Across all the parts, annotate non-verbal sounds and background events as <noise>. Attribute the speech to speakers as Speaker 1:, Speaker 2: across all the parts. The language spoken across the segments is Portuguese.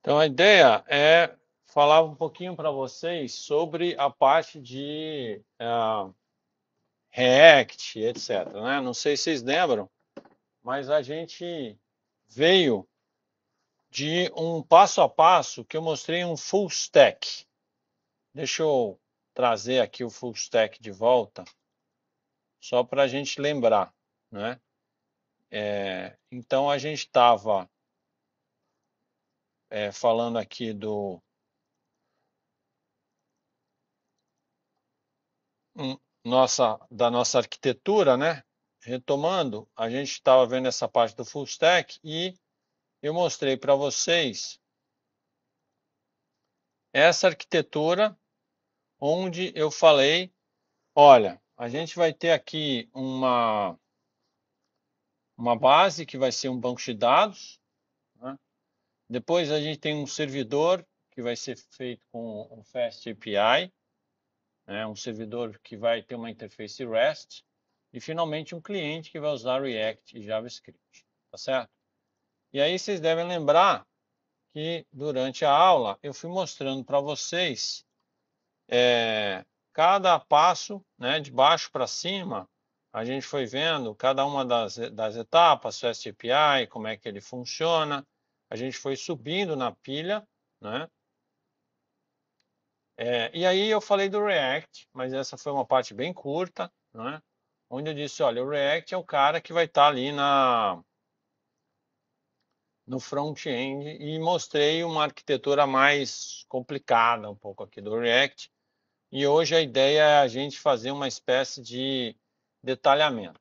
Speaker 1: Então a ideia é falar um pouquinho para vocês sobre a parte de uh, React, etc. Né? Não sei se vocês lembram, mas a gente veio de um passo a passo que eu mostrei um full stack. Deixa eu trazer aqui o full stack de volta, só para a gente lembrar. Né? É, então a gente estava é, falando aqui do. Hum, nossa, da nossa arquitetura, né? Retomando, a gente estava vendo essa parte do full stack e eu mostrei para vocês essa arquitetura onde eu falei, olha, a gente vai ter aqui uma, uma base que vai ser um banco de dados, depois a gente tem um servidor que vai ser feito com o Fast API, né? um servidor que vai ter uma interface REST, e finalmente um cliente que vai usar React e JavaScript, tá certo? E aí vocês devem lembrar que durante a aula eu fui mostrando para vocês é, cada passo, né, de baixo para cima, a gente foi vendo cada uma das, das etapas, o API, como é que ele funciona, a gente foi subindo na pilha, né? É, e aí eu falei do React, mas essa foi uma parte bem curta, né? Onde eu disse, olha, o React é o cara que vai estar tá ali na no front-end e mostrei uma arquitetura mais complicada um pouco aqui do React. E hoje a ideia é a gente fazer uma espécie de detalhamento.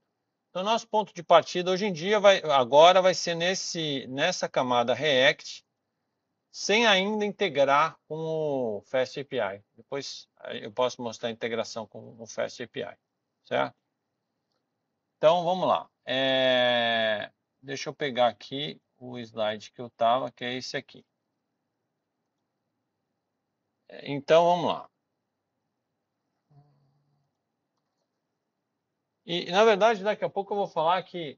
Speaker 1: Então, nosso ponto de partida hoje em dia, vai, agora, vai ser nesse, nessa camada React, sem ainda integrar com o Fast API. Depois eu posso mostrar a integração com o Fast API, certo? Então, vamos lá. É... Deixa eu pegar aqui o slide que eu estava, que é esse aqui. É, então, vamos lá. E, na verdade, daqui a pouco eu vou falar que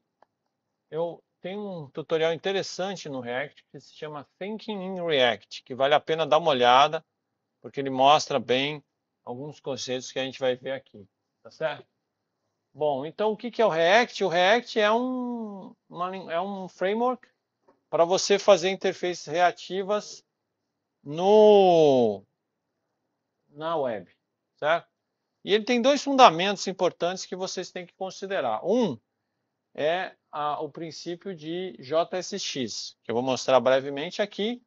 Speaker 1: eu tenho um tutorial interessante no React que se chama Thinking in React, que vale a pena dar uma olhada, porque ele mostra bem alguns conceitos que a gente vai ver aqui, tá certo? Bom, então o que é o React? O React é um, uma, é um framework para você fazer interfaces reativas no, na web, certo? E ele tem dois fundamentos importantes que vocês têm que considerar. Um é a, o princípio de JSX, que eu vou mostrar brevemente aqui,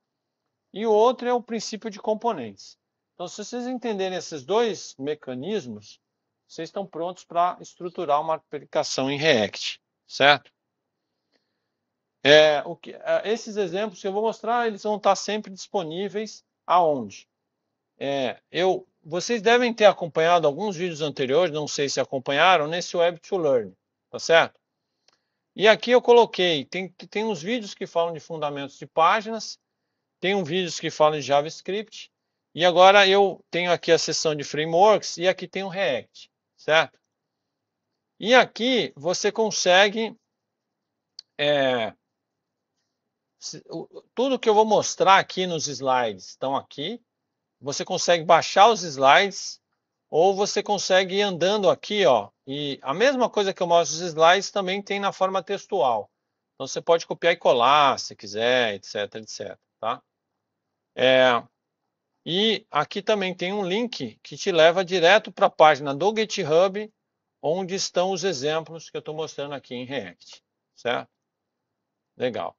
Speaker 1: e o outro é o princípio de componentes. Então, se vocês entenderem esses dois mecanismos, vocês estão prontos para estruturar uma aplicação em React, certo? É, que, é, esses exemplos que eu vou mostrar, eles vão estar sempre disponíveis aonde? É, eu vocês devem ter acompanhado alguns vídeos anteriores, não sei se acompanharam, nesse Web to Learn, tá certo? E aqui eu coloquei, tem, tem uns vídeos que falam de fundamentos de páginas, tem um vídeos que falam de JavaScript, e agora eu tenho aqui a seção de frameworks e aqui tem o React, certo? E aqui você consegue... É, tudo que eu vou mostrar aqui nos slides estão aqui, você consegue baixar os slides ou você consegue ir andando aqui, ó. E a mesma coisa que eu mostro os slides também tem na forma textual. Então você pode copiar e colar se quiser, etc, etc, tá? É, e aqui também tem um link que te leva direto para a página do GitHub, onde estão os exemplos que eu estou mostrando aqui em React, certo? Legal.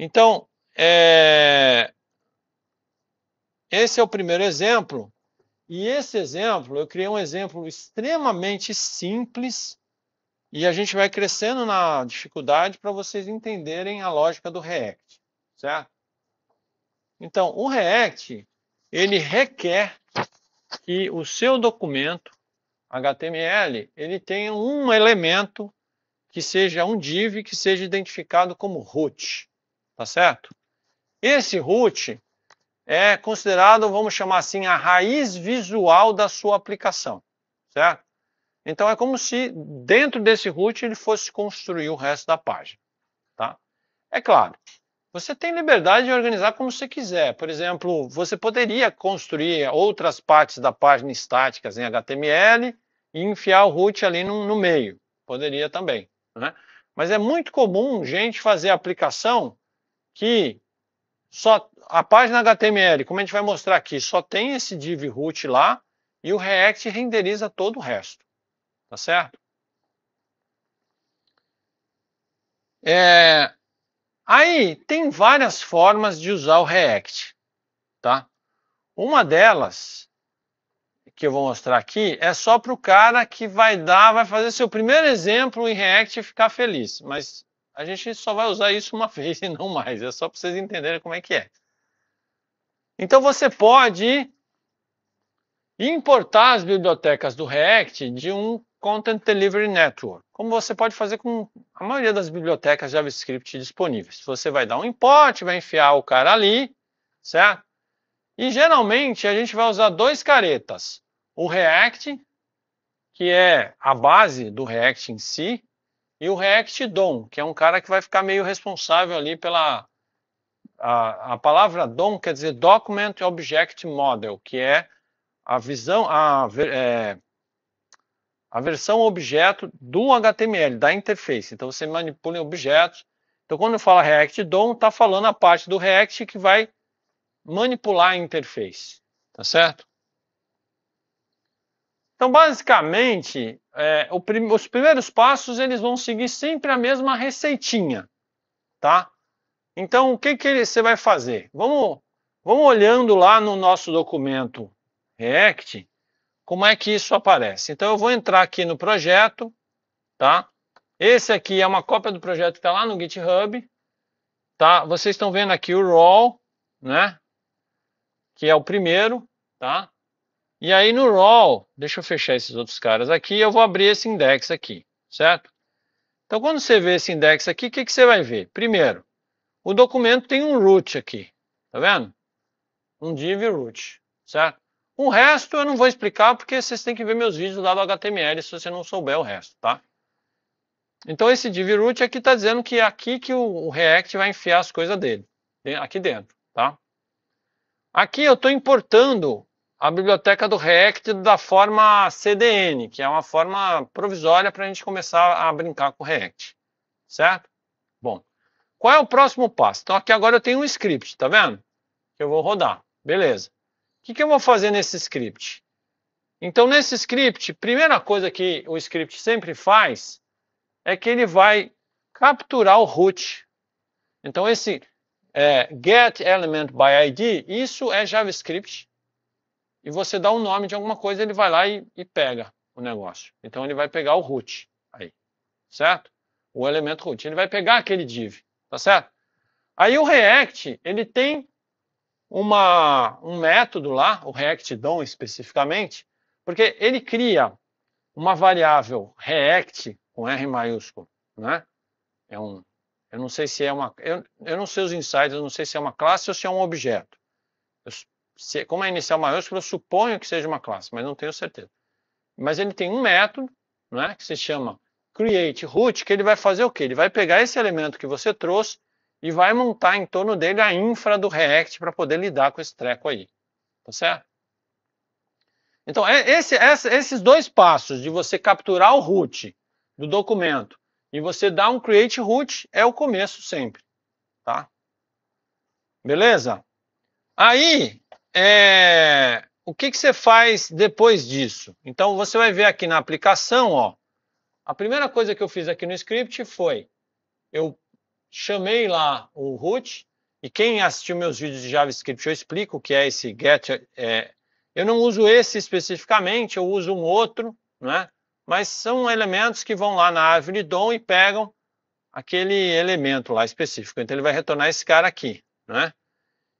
Speaker 1: Então, é, esse é o primeiro exemplo. E esse exemplo, eu criei um exemplo extremamente simples e a gente vai crescendo na dificuldade para vocês entenderem a lógica do React, certo? Então, o React, ele requer que o seu documento HTML, ele tenha um elemento que seja um div que seja identificado como root, tá certo? Esse root, é considerado, vamos chamar assim, a raiz visual da sua aplicação, certo? Então é como se dentro desse root ele fosse construir o resto da página, tá? É claro, você tem liberdade de organizar como você quiser. Por exemplo, você poderia construir outras partes da página estáticas em HTML e enfiar o root ali no, no meio. Poderia também, né? Mas é muito comum gente fazer aplicação que só a página HTML, como a gente vai mostrar aqui, só tem esse div root lá e o React renderiza todo o resto. Tá certo? É... Aí tem várias formas de usar o React, tá? Uma delas que eu vou mostrar aqui é só para o cara que vai dar, vai fazer seu primeiro exemplo em React e ficar feliz. Mas a gente só vai usar isso uma <laughs> vez e não mais. É só para vocês entenderem como é que é. Então você pode importar as bibliotecas do React de um Content Delivery Network, como você pode fazer com a maioria das bibliotecas JavaScript disponíveis. Você vai dar um import, vai enfiar o cara ali, certo? E geralmente a gente vai usar dois caretas: o React, que é a base do React em si, e o React DOM, que é um cara que vai ficar meio responsável ali pela. A, a palavra DOM quer dizer Document Object Model, que é a visão, a, é, a versão objeto do HTML, da interface. Então você manipula objetos. Então quando eu falo React DOM, está falando a parte do React que vai manipular a interface. Tá certo? Então, basicamente, é, prim os primeiros passos eles vão seguir sempre a mesma receitinha, tá? Então, o que, que você vai fazer? Vamos, vamos olhando lá no nosso documento React, como é que isso aparece. Então, eu vou entrar aqui no projeto, tá? Esse aqui é uma cópia do projeto que está lá no GitHub, tá? Vocês estão vendo aqui o raw, né? Que é o primeiro, tá? E aí no raw, deixa eu fechar esses outros caras aqui, eu vou abrir esse index aqui, certo? Então quando você vê esse index aqui, o que, que você vai ver? Primeiro, o documento tem um root aqui, tá vendo? Um div root, certo? O resto eu não vou explicar porque vocês têm que ver meus vídeos lá do HTML se você não souber o resto, tá? Então esse div root aqui está dizendo que é aqui que o React vai enfiar as coisas dele, aqui dentro, tá? Aqui eu estou importando a biblioteca do React da forma CDN, que é uma forma provisória para a gente começar a brincar com o React, certo? Bom, qual é o próximo passo? Então aqui agora eu tenho um script, tá vendo? que Eu vou rodar, beleza. O que, que eu vou fazer nesse script? Então nesse script, primeira coisa que o script sempre faz é que ele vai capturar o root. Então esse é, get element by ID, isso é JavaScript, e você dá o um nome de alguma coisa, ele vai lá e, e pega o negócio. Então ele vai pegar o root aí, certo? O elemento root, ele vai pegar aquele div, tá certo? Aí o React, ele tem uma, um método lá, o React DOM especificamente, porque ele cria uma variável React com R maiúsculo, né? É um, eu não sei se é uma, eu, eu não sei os insights, eu não sei se é uma classe ou se é um objeto. Eu se, como é inicial maiúscula eu suponho que seja uma classe, mas não tenho certeza. Mas ele tem um método, né, que se chama create root, que ele vai fazer o quê? Ele vai pegar esse elemento que você trouxe e vai montar em torno dele a infra do React para poder lidar com esse treco aí. Tá certo? Então, é, esse, esses dois passos de você capturar o root do documento e você dar um create root é o começo sempre, tá? Beleza? Aí, é, o que, que você faz depois disso? Então, você vai ver aqui na aplicação, ó, a primeira coisa que eu fiz aqui no script foi, eu chamei lá o root, e quem assistiu meus vídeos de JavaScript, eu explico o que é esse get. É, eu não uso esse especificamente, eu uso um outro, né? mas são elementos que vão lá na árvore DOM e pegam aquele elemento lá específico. Então, ele vai retornar esse cara aqui. Né?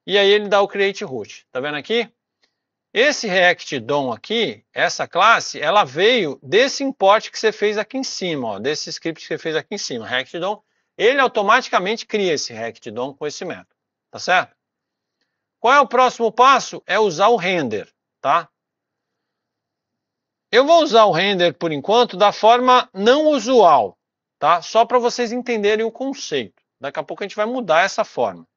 Speaker 1: E aí ele dá o create root. Tá vendo aqui? Esse React DOM aqui, essa classe, ela veio desse import que você fez aqui em cima, ó, desse script que você fez aqui em cima, React DOM. Ele automaticamente cria esse React DOM com esse método, tá certo? Qual é o próximo passo? É usar o render, tá? Eu vou usar o render por enquanto da forma não usual, tá? Só para vocês entenderem o conceito. Daqui a pouco a gente vai mudar essa forma.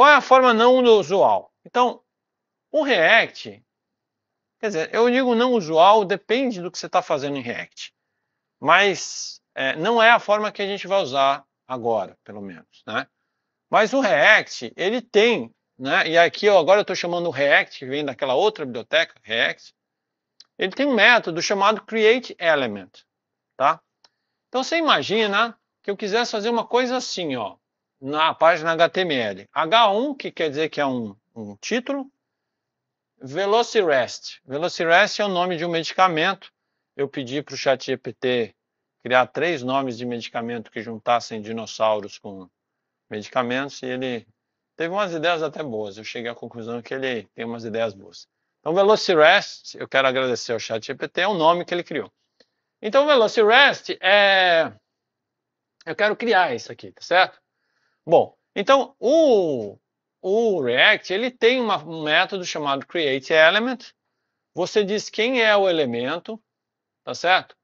Speaker 1: Qual é a forma não usual? Então, o React, quer dizer, eu digo não usual, depende do que você está fazendo em React. Mas é, não é a forma que a gente vai usar agora, pelo menos. Né? Mas o React, ele tem, né? e aqui ó, agora eu estou chamando o React, que vem daquela outra biblioteca, React, ele tem um método chamado createElement. Tá? Então você imagina que eu quisesse fazer uma coisa assim, ó na página HTML. H1, que quer dizer que é um, um título. Velocirest. Velocirest é o nome de um medicamento. Eu pedi para o ChatGPT criar três nomes de medicamento que juntassem dinossauros com medicamentos e ele teve umas ideias até boas. Eu cheguei à conclusão que ele tem umas ideias boas. Então, Velocirest, eu quero agradecer ao ChatGPT, é o nome que ele criou. Então, Velocirest é. Eu quero criar isso aqui, tá certo? Bom, então o, o React ele tem uma, um método chamado createElement. Você diz quem é o elemento, tá certo?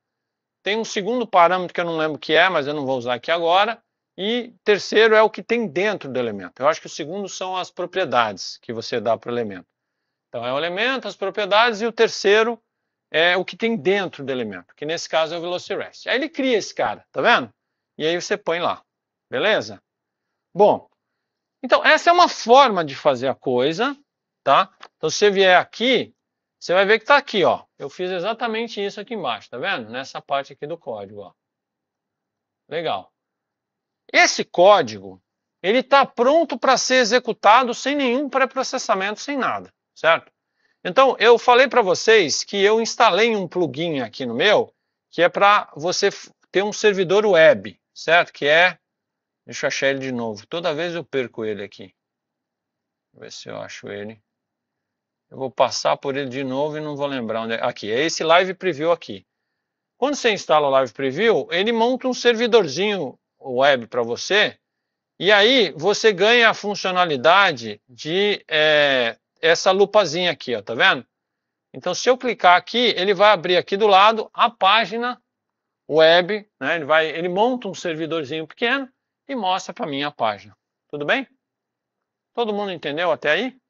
Speaker 1: Tem um segundo parâmetro que eu não lembro o que é, mas eu não vou usar aqui agora. E terceiro é o que tem dentro do elemento. Eu acho que o segundo são as propriedades que você dá para o elemento. Então é o elemento, as propriedades e o terceiro é o que tem dentro do elemento, que nesse caso é o Velocirest. Aí ele cria esse cara, tá vendo? E aí você põe lá, beleza? Bom, então essa é uma forma de fazer a coisa, tá? Então se você vier aqui, você vai ver que está aqui, ó. Eu fiz exatamente isso aqui embaixo, tá vendo? Nessa parte aqui do código, ó. Legal. Esse código, ele está pronto para ser executado sem nenhum pré-processamento, sem nada, certo? Então, eu falei para vocês que eu instalei um plugin aqui no meu, que é para você ter um servidor web, certo? Que é Deixa eu achar ele de novo. Toda vez eu perco ele aqui. Ver se eu acho ele. Eu vou passar por ele de novo e não vou lembrar onde é. Aqui, é esse Live Preview aqui. Quando você instala o Live Preview, ele monta um servidorzinho web para você. E aí você ganha a funcionalidade de é, essa lupazinha aqui, ó, tá vendo? Então, se eu clicar aqui, ele vai abrir aqui do lado a página web, né? Ele vai, ele monta um servidorzinho pequeno e mostra para mim a página. Tudo bem? Todo mundo entendeu até aí?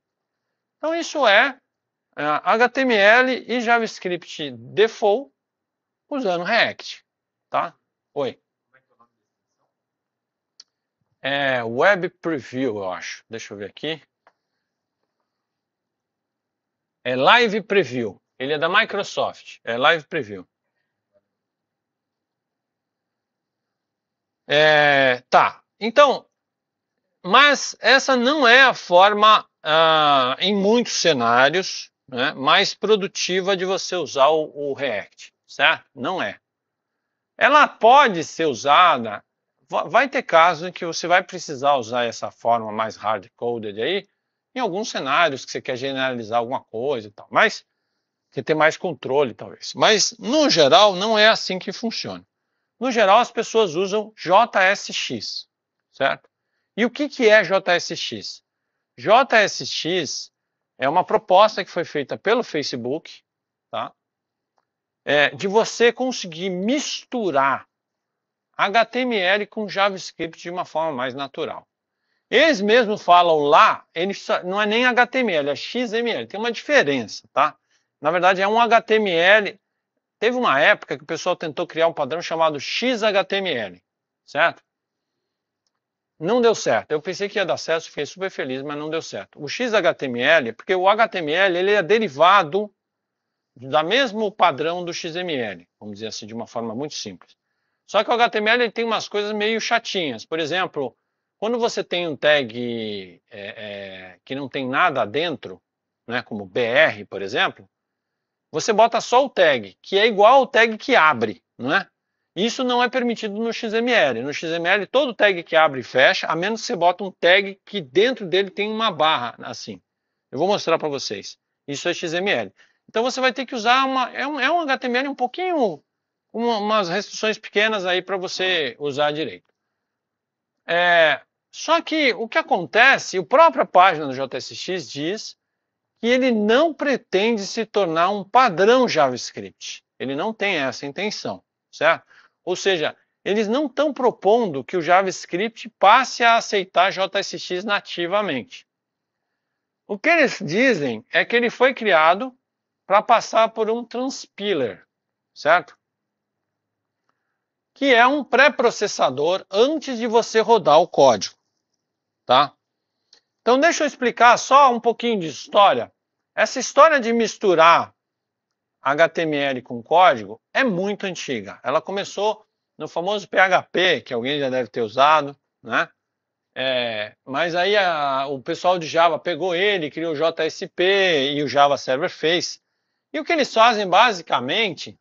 Speaker 1: Então isso é, é HTML e JavaScript default usando React, tá? Oi. É Web Preview, eu acho. Deixa eu ver aqui. É Live Preview. Ele é da Microsoft. É Live Preview. É, tá. Então, mas essa não é a forma, ah, em muitos cenários, né, mais produtiva de você usar o, o React, certo? Não é. Ela pode ser usada, vai ter casos em que você vai precisar usar essa forma mais hard-coded aí, em alguns cenários que você quer generalizar alguma coisa e tal, mas que ter mais controle talvez. Mas no geral não é assim que funciona. No geral, as pessoas usam JSX, certo? E o que, que é JSX? JSX é uma proposta que foi feita pelo Facebook, tá? É, de você conseguir misturar HTML com JavaScript de uma forma mais natural. Eles mesmos falam lá, eles, não é nem HTML, é XML, tem uma diferença, tá? Na verdade, é um HTML Teve uma época que o pessoal tentou criar um padrão chamado XHTML, certo? Não deu certo. Eu pensei que ia dar certo, fiquei super feliz, mas não deu certo. O XHTML, porque o HTML ele é derivado do mesmo padrão do XML, vamos dizer assim, de uma forma muito simples. Só que o HTML ele tem umas coisas meio chatinhas. Por exemplo, quando você tem um tag é, é, que não tem nada dentro, né, como BR, por exemplo, você bota só o tag, que é igual ao tag que abre, não é? Isso não é permitido no XML. No XML, todo tag que abre e fecha, a menos que você bota um tag que dentro dele tem uma barra, assim. Eu vou mostrar para vocês. Isso é XML. Então você vai ter que usar uma. É um, é um HTML um pouquinho. Uma, umas restrições pequenas aí para você usar direito. É, só que o que acontece, o própria página do JSX diz e ele não pretende se tornar um padrão JavaScript. Ele não tem essa intenção, certo? Ou seja, eles não estão propondo que o JavaScript passe a aceitar JSX nativamente. O que eles dizem é que ele foi criado para passar por um transpiler, certo? Que é um pré-processador antes de você rodar o código, tá? Então deixa eu explicar só um pouquinho de história essa história de misturar HTML com código é muito antiga. Ela começou no famoso PHP, que alguém já deve ter usado, né? É, mas aí a, o pessoal de Java pegou ele, criou o JSP e o Java Server fez. E o que eles fazem basicamente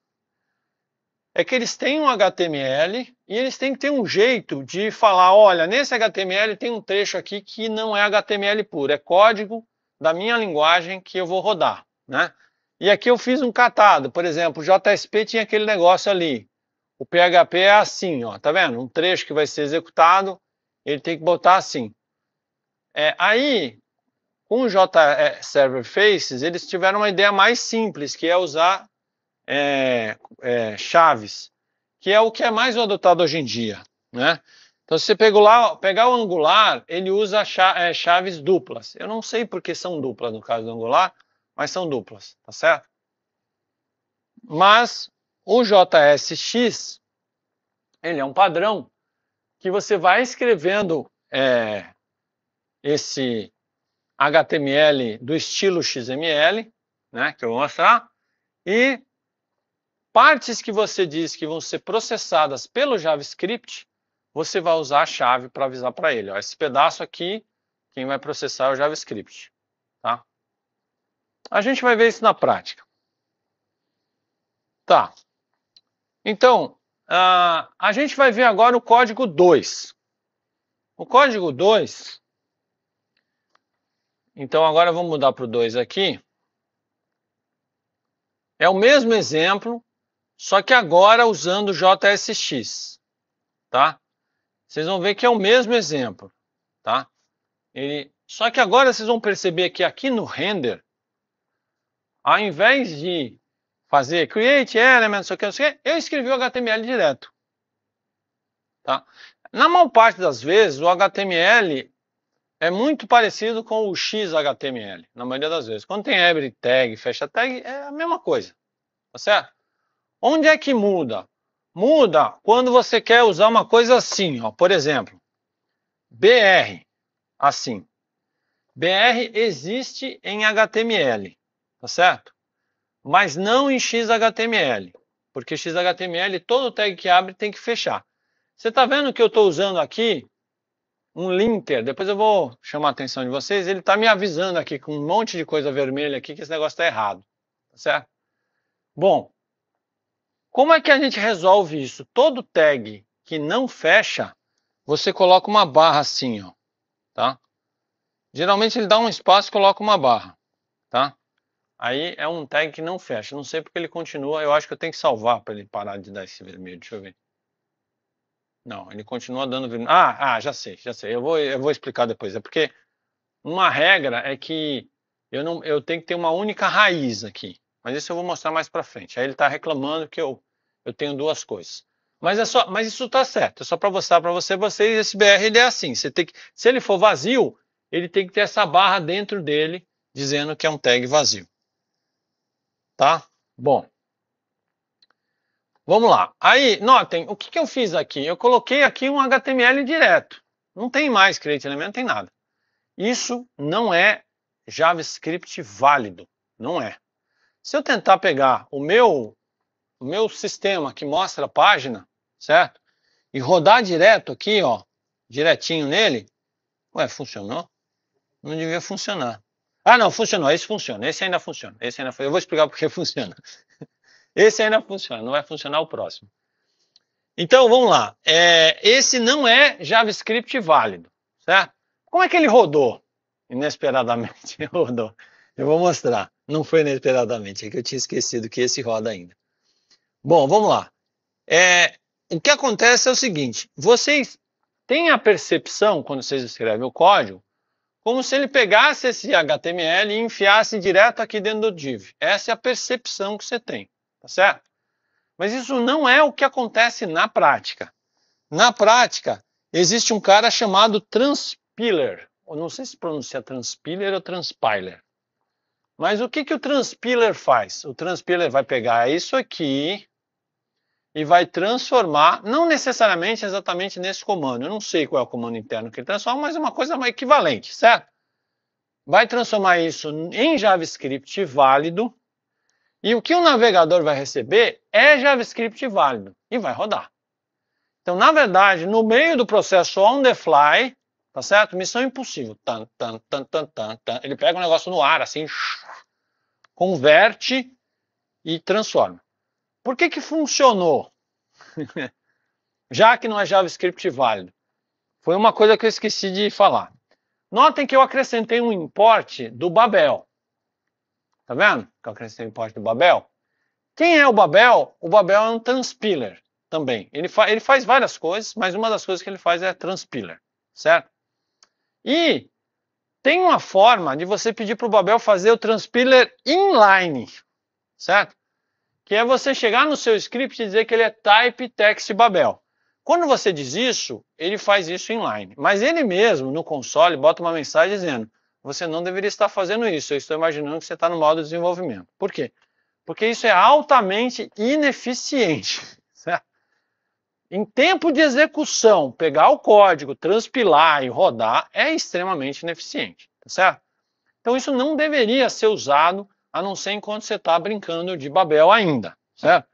Speaker 1: é que eles têm um HTML e eles têm que ter um jeito de falar, olha, nesse HTML tem um trecho aqui que não é HTML puro, é código da minha linguagem que eu vou rodar, né? E aqui eu fiz um catado, por exemplo, o JSP tinha aquele negócio ali. O PHP é assim, ó, tá vendo? Um trecho que vai ser executado, ele tem que botar assim. É, aí, com o JServer Server Faces, eles tiveram uma ideia mais simples, que é usar é, é, chaves, que é o que é mais adotado hoje em dia, né? Então, se você pegar, pegar o angular, ele usa é, chaves duplas. Eu não sei porque são duplas no caso do angular, mas são duplas, tá certo? Mas o JSX, ele é um padrão que você vai escrevendo é, esse HTML do estilo XML, né, que eu vou mostrar, e partes que você diz que vão ser processadas pelo JavaScript, você vai usar a chave para avisar para ele. Ó, esse pedaço aqui, quem vai processar é o JavaScript. Tá? A gente vai ver isso na prática. Tá. Então, uh, a gente vai ver agora o código 2. O código 2. Então, agora vamos mudar para o 2 aqui. É o mesmo exemplo, só que agora usando JSX. Tá? Vocês vão ver que é o mesmo exemplo, tá? Ele, só que agora vocês vão perceber que aqui no render, ao invés de fazer create element, não que, não sei que, eu escrevi o HTML direto. Tá? Na maior parte das vezes, o HTML é muito parecido com o XHTML, na maioria das vezes. Quando tem abre tag, fecha tag, é a mesma coisa. Tá certo? Onde é que muda? Muda quando você quer usar uma coisa assim, ó. Por exemplo, BR, assim. BR existe em HTML, tá certo? Mas não em XHTML, porque XHTML todo tag que abre tem que fechar. Você está vendo que eu estou usando aqui um linter, depois eu vou chamar a atenção de vocês, ele está me avisando aqui com um monte de coisa vermelha aqui que esse negócio está errado, tá certo? Bom, como é que a gente resolve isso? Todo tag que não fecha, você coloca uma barra assim, ó, tá? Geralmente ele dá um espaço e coloca uma barra, tá? Aí é um tag que não fecha. Não sei porque ele continua. Eu acho que eu tenho que salvar para ele parar de dar esse vermelho. Deixa eu ver. Não, ele continua dando vermelho. Ah, ah, já sei, já sei. Eu vou, eu vou explicar depois. É porque uma regra é que eu, não, eu tenho que ter uma única raiz aqui. Mas isso eu vou mostrar mais para frente. Aí ele está reclamando que eu, eu tenho duas coisas. Mas, é só, mas isso está certo, é só para mostrar para você, vocês, esse BR ele é assim. Você tem que, se ele for vazio, ele tem que ter essa barra dentro dele, dizendo que é um tag vazio. Tá? Bom. Vamos lá. Aí, notem, o que, que eu fiz aqui? Eu coloquei aqui um HTML direto. Não tem mais create element, não tem nada. Isso não é JavaScript válido. Não é. Se eu tentar pegar o meu, o meu sistema que mostra a página, certo? E rodar direto aqui, ó, direitinho nele, ué, funcionou? Não devia funcionar. Ah, não, funcionou. Esse funciona. Esse ainda funciona. Esse ainda foi Eu vou explicar porque <laughs> funciona. Esse ainda funciona. Não vai funcionar o próximo. Então, vamos lá. É, esse não é JavaScript válido, certo? Como é que ele rodou? Inesperadamente <laughs> rodou. Eu vou mostrar. Não foi inesperadamente, é que eu tinha esquecido que esse roda ainda. Bom, vamos lá. É, o que acontece é o seguinte: vocês têm a percepção, quando vocês escrevem o código, como se ele pegasse esse HTML e enfiasse direto aqui dentro do div. Essa é a percepção que você tem, tá certo? Mas isso não é o que acontece na prática. Na prática, existe um cara chamado transpiler. Eu não sei se pronuncia transpiler ou transpiler. Mas o que, que o transpiler faz? O transpiler vai pegar isso aqui e vai transformar, não necessariamente exatamente nesse comando, eu não sei qual é o comando interno que ele transforma, mas é uma coisa equivalente, certo? Vai transformar isso em JavaScript válido, e o que o navegador vai receber é JavaScript válido, e vai rodar. Então, na verdade, no meio do processo on the fly, tá certo? Missão impossível. Tan, tan, tan, tan, tan, Ele pega um negócio no ar, assim, converte e transforma. Por que, que funcionou? <laughs> Já que não é JavaScript válido. Foi uma coisa que eu esqueci de falar. Notem que eu acrescentei um import do Babel. Tá vendo? Que eu acrescentei um import do Babel. Quem é o Babel? O Babel é um transpiler também. Ele, fa ele faz várias coisas, mas uma das coisas que ele faz é transpiler, certo? E tem uma forma de você pedir para o Babel fazer o transpiler inline, certo? Que é você chegar no seu script e dizer que ele é type text Babel. Quando você diz isso, ele faz isso inline. Mas ele mesmo, no console, bota uma mensagem dizendo: você não deveria estar fazendo isso. Eu estou imaginando que você está no modo de desenvolvimento. Por quê? Porque isso é altamente ineficiente em tempo de execução, pegar o código, transpilar e rodar é extremamente ineficiente, tá certo? Então isso não deveria ser usado, a não ser enquanto você está brincando de Babel ainda, certo?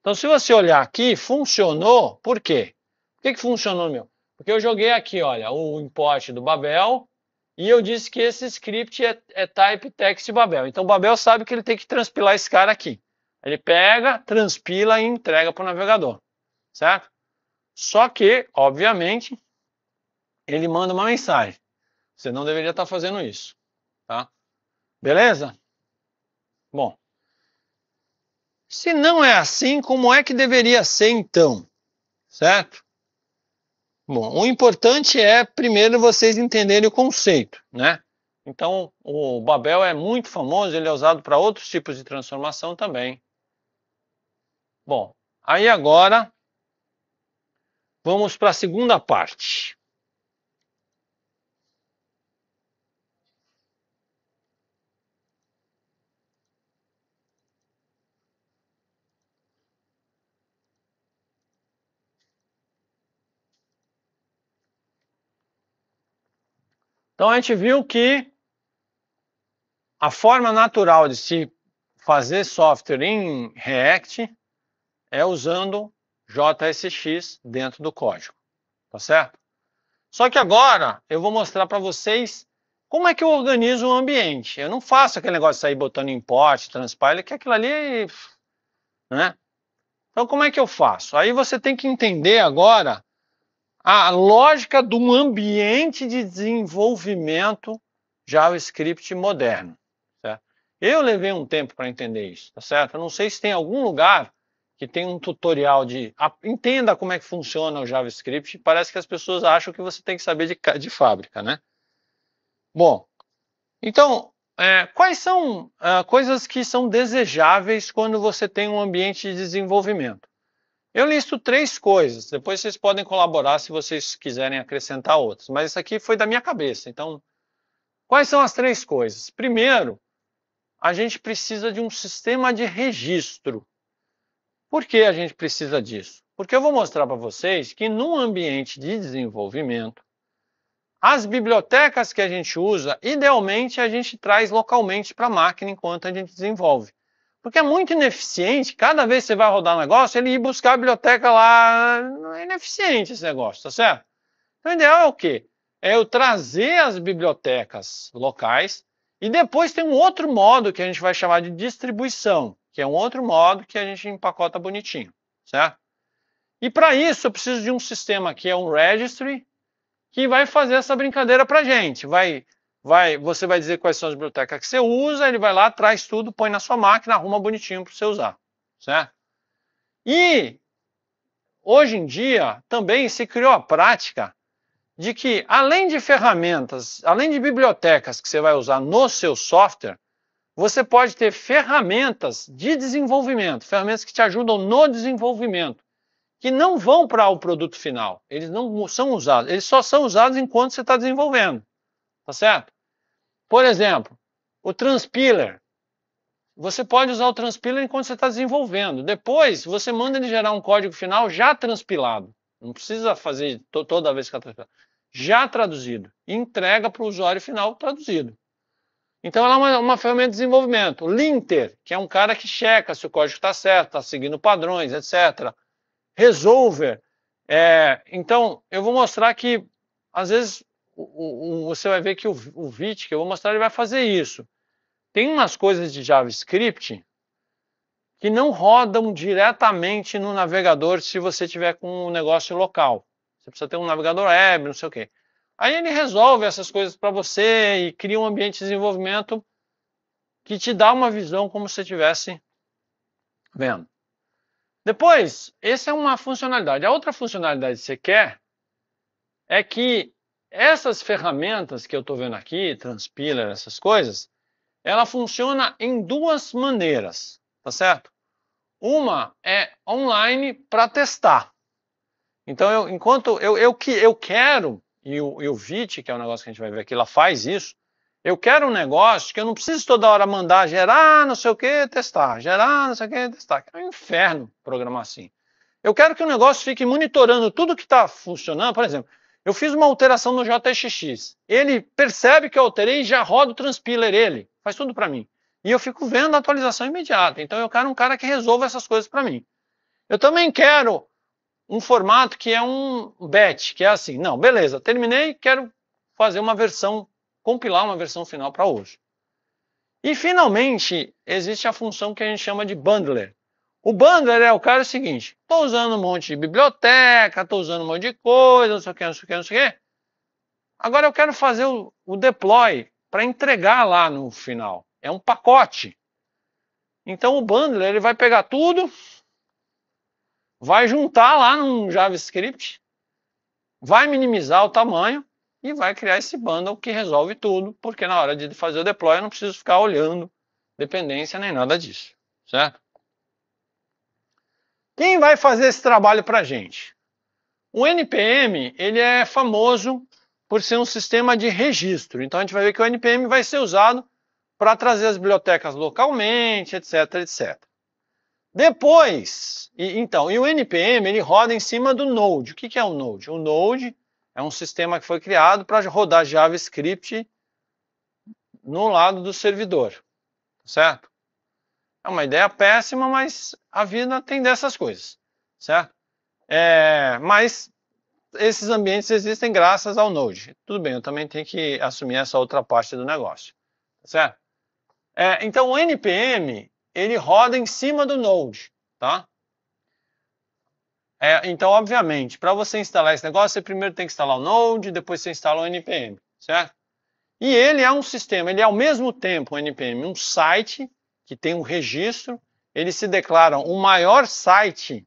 Speaker 1: Então se você olhar aqui, funcionou, por quê? Por que, que funcionou, meu? Porque eu joguei aqui, olha, o import do Babel e eu disse que esse script é, é type text Babel. Então Babel sabe que ele tem que transpilar esse cara aqui. Ele pega, transpila e entrega para o navegador certo? Só que, obviamente, ele manda uma mensagem. Você não deveria estar fazendo isso, tá? Beleza? Bom, se não é assim, como é que deveria ser então? Certo? Bom, o importante é primeiro vocês entenderem o conceito, né? Então, o Babel é muito famoso, ele é usado para outros tipos de transformação também. Bom, aí agora Vamos para a segunda parte. Então a gente viu que a forma natural de se fazer software em React é usando JSX dentro do código, tá certo? Só que agora eu vou mostrar para vocês como é que eu organizo o ambiente. Eu não faço aquele negócio de sair botando import, transpiler, que aquilo ali, né? Então como é que eu faço? Aí você tem que entender agora a lógica de um ambiente de desenvolvimento JavaScript moderno. Certo? Eu levei um tempo para entender isso, tá certo? Eu não sei se tem algum lugar que tem um tutorial de a, entenda como é que funciona o JavaScript, parece que as pessoas acham que você tem que saber de, de fábrica, né? Bom, então, é, quais são é, coisas que são desejáveis quando você tem um ambiente de desenvolvimento? Eu listo três coisas, depois vocês podem colaborar se vocês quiserem acrescentar outras, mas isso aqui foi da minha cabeça, então Quais são as três coisas? Primeiro, a gente precisa de um sistema de registro. Por que a gente precisa disso? Porque eu vou mostrar para vocês que num ambiente de desenvolvimento, as bibliotecas que a gente usa, idealmente a gente traz localmente para a máquina enquanto a gente desenvolve. Porque é muito ineficiente, cada vez que você vai rodar um negócio, ele ir buscar a biblioteca lá. É ineficiente esse negócio, tá certo? Então, o ideal é o quê? É eu trazer as bibliotecas locais e depois tem um outro modo que a gente vai chamar de distribuição que é um outro modo que a gente empacota bonitinho, certo? E para isso eu preciso de um sistema que é um registry que vai fazer essa brincadeira para a gente. Vai, vai, você vai dizer quais são as bibliotecas que você usa, ele vai lá, traz tudo, põe na sua máquina, arruma bonitinho para você usar, certo? E hoje em dia também se criou a prática de que além de ferramentas, além de bibliotecas que você vai usar no seu software, você pode ter ferramentas de desenvolvimento, ferramentas que te ajudam no desenvolvimento, que não vão para o produto final. Eles não são usados, eles só são usados enquanto você está desenvolvendo. Tá certo? Por exemplo, o transpiler. Você pode usar o transpiler enquanto você está desenvolvendo. Depois, você manda ele gerar um código final já transpilado. Não precisa fazer toda vez que está transpilado. Já traduzido. Entrega para o usuário final traduzido. Então, ela é uma, uma ferramenta de desenvolvimento. linter, que é um cara que checa se o código está certo, está seguindo padrões, etc. Resolver. É, então, eu vou mostrar que, às vezes, o, o, você vai ver que o, o VIT, que eu vou mostrar, ele vai fazer isso. Tem umas coisas de JavaScript que não rodam diretamente no navegador se você tiver com um negócio local. Você precisa ter um navegador web, não sei o quê. Aí ele resolve essas coisas para você e cria um ambiente de desenvolvimento que te dá uma visão como se estivesse vendo. Depois, essa é uma funcionalidade. A outra funcionalidade que você quer é que essas ferramentas que eu estou vendo aqui, Transpiler, essas coisas, ela funciona em duas maneiras, tá certo? Uma é online para testar. Então, eu, enquanto eu, eu, eu quero e o, e o VIT, que é o negócio que a gente vai ver aqui, ela faz isso. Eu quero um negócio que eu não preciso toda hora mandar gerar não sei o que, testar, gerar não sei o que, testar. É um inferno programar assim. Eu quero que o negócio fique monitorando tudo que está funcionando. Por exemplo, eu fiz uma alteração no JXX. Ele percebe que eu alterei e já roda o transpiler ele. Faz tudo para mim. E eu fico vendo a atualização imediata. Então eu quero um cara que resolva essas coisas para mim. Eu também quero um formato que é um batch, que é assim, não, beleza, terminei, quero fazer uma versão, compilar uma versão final para hoje. E finalmente, existe a função que a gente chama de bundler. O bundler é o cara é seguinte, estou usando um monte de biblioteca, estou usando um monte de coisa, não sei o que, não sei o que, não sei o que. Agora eu quero fazer o, o deploy para entregar lá no final. É um pacote. Então o bundler ele vai pegar tudo, vai juntar lá num JavaScript, vai minimizar o tamanho e vai criar esse bundle que resolve tudo, porque na hora de fazer o deploy eu não preciso ficar olhando dependência nem nada disso, certo? Quem vai fazer esse trabalho para a gente? O NPM ele é famoso por ser um sistema de registro. Então a gente vai ver que o NPM vai ser usado para trazer as bibliotecas localmente, etc, etc. Depois, e, então, e o NPM ele roda em cima do Node. O que, que é o Node? O Node é um sistema que foi criado para rodar JavaScript no lado do servidor, certo? É uma ideia péssima, mas a vida tem dessas coisas, certo? É, mas esses ambientes existem graças ao Node. Tudo bem, eu também tenho que assumir essa outra parte do negócio, tá certo? É, então, o NPM ele roda em cima do Node, tá? É, então, obviamente, para você instalar esse negócio, você primeiro tem que instalar o Node, depois você instala o NPM, certo? E ele é um sistema, ele é ao mesmo tempo um NPM, um site que tem um registro, ele se declara o maior site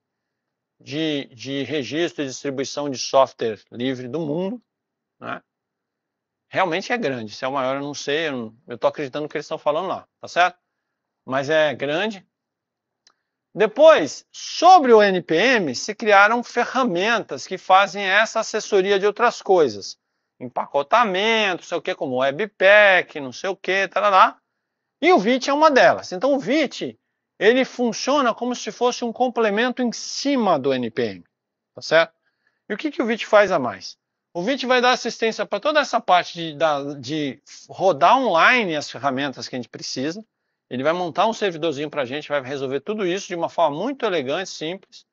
Speaker 1: de, de registro e distribuição de software livre do mundo, né? Realmente é grande, se é o maior eu não sei, eu estou acreditando no que eles estão falando lá, tá certo? mas é grande. Depois, sobre o NPM, se criaram ferramentas que fazem essa assessoria de outras coisas. Empacotamento, não sei o que, como Webpack, não sei o que, tal. E o VIT é uma delas. Então, o VIT, ele funciona como se fosse um complemento em cima do NPM, tá certo? E o que, que o VIT faz a mais? O VIT vai dar assistência para toda essa parte de, de rodar online as ferramentas que a gente precisa, ele vai montar um servidorzinho para a gente, vai resolver tudo isso de uma forma muito elegante, simples.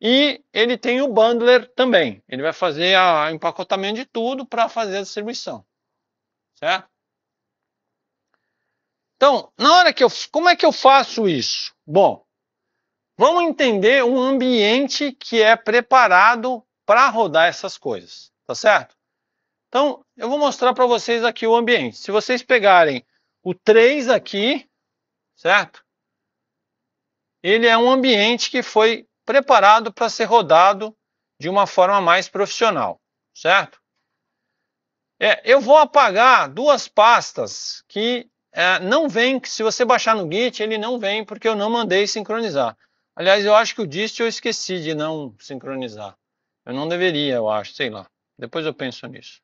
Speaker 1: E ele tem o bundler também. Ele vai fazer o empacotamento de tudo para fazer a distribuição. Certo? Então, na hora que eu, como é que eu faço isso? Bom, vamos entender um ambiente que é preparado para rodar essas coisas, tá certo? Então, eu vou mostrar para vocês aqui o ambiente. Se vocês pegarem o 3 aqui, certo? Ele é um ambiente que foi preparado para ser rodado de uma forma mais profissional, certo? É, eu vou apagar duas pastas que é, não vem, se você baixar no Git, ele não vem porque eu não mandei sincronizar. Aliás, eu acho que o dist eu esqueci de não sincronizar. Eu não deveria, eu acho, sei lá. Depois eu penso nisso.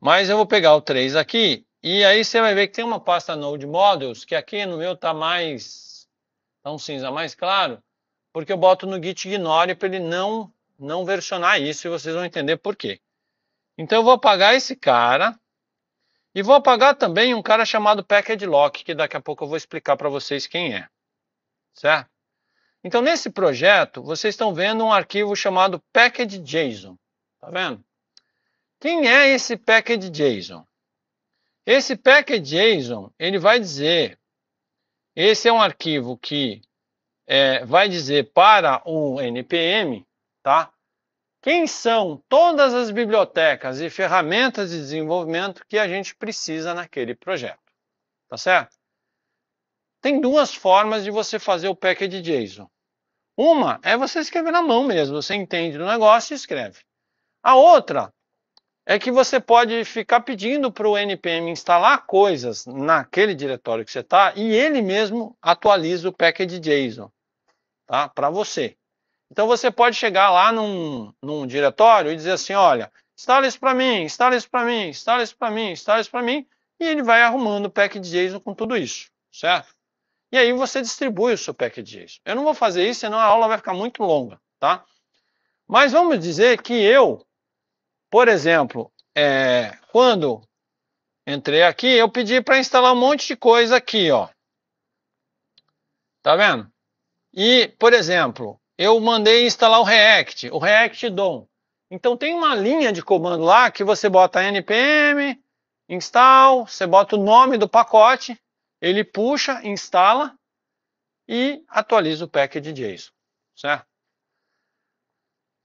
Speaker 1: Mas eu vou pegar o 3 aqui e aí você vai ver que tem uma pasta Node Models, que aqui no meu está mais está um cinza mais claro, porque eu boto no git ignore para ele não, não versionar isso e vocês vão entender por quê. Então eu vou apagar esse cara e vou apagar também um cara chamado Package Lock, que daqui a pouco eu vou explicar para vocês quem é. Certo? Então nesse projeto, vocês estão vendo um arquivo chamado package.json. Tá vendo? Quem é esse package.json? Esse package.json, ele vai dizer, esse é um arquivo que é, vai dizer para o NPM, tá? Quem são todas as bibliotecas e ferramentas de desenvolvimento que a gente precisa naquele projeto, tá certo? Tem duas formas de você fazer o package.json. Uma é você escrever na mão mesmo, você entende do negócio e escreve. A outra é que você pode ficar pedindo para o NPM instalar coisas naquele diretório que você está e ele mesmo atualiza o package JSON tá? para você. Então você pode chegar lá num, num diretório e dizer assim, olha, instala isso para mim, instala isso para mim, instala isso para mim, instala isso para mim, e ele vai arrumando o package JSON com tudo isso, certo? E aí você distribui o seu package JSON. Eu não vou fazer isso, senão a aula vai ficar muito longa, tá? Mas vamos dizer que eu por exemplo, é, quando entrei aqui, eu pedi para instalar um monte de coisa aqui, ó. Tá vendo? E, por exemplo, eu mandei instalar o React, o React DOM. Então tem uma linha de comando lá que você bota npm install, você bota o nome do pacote, ele puxa, instala e atualiza o package JSON, certo?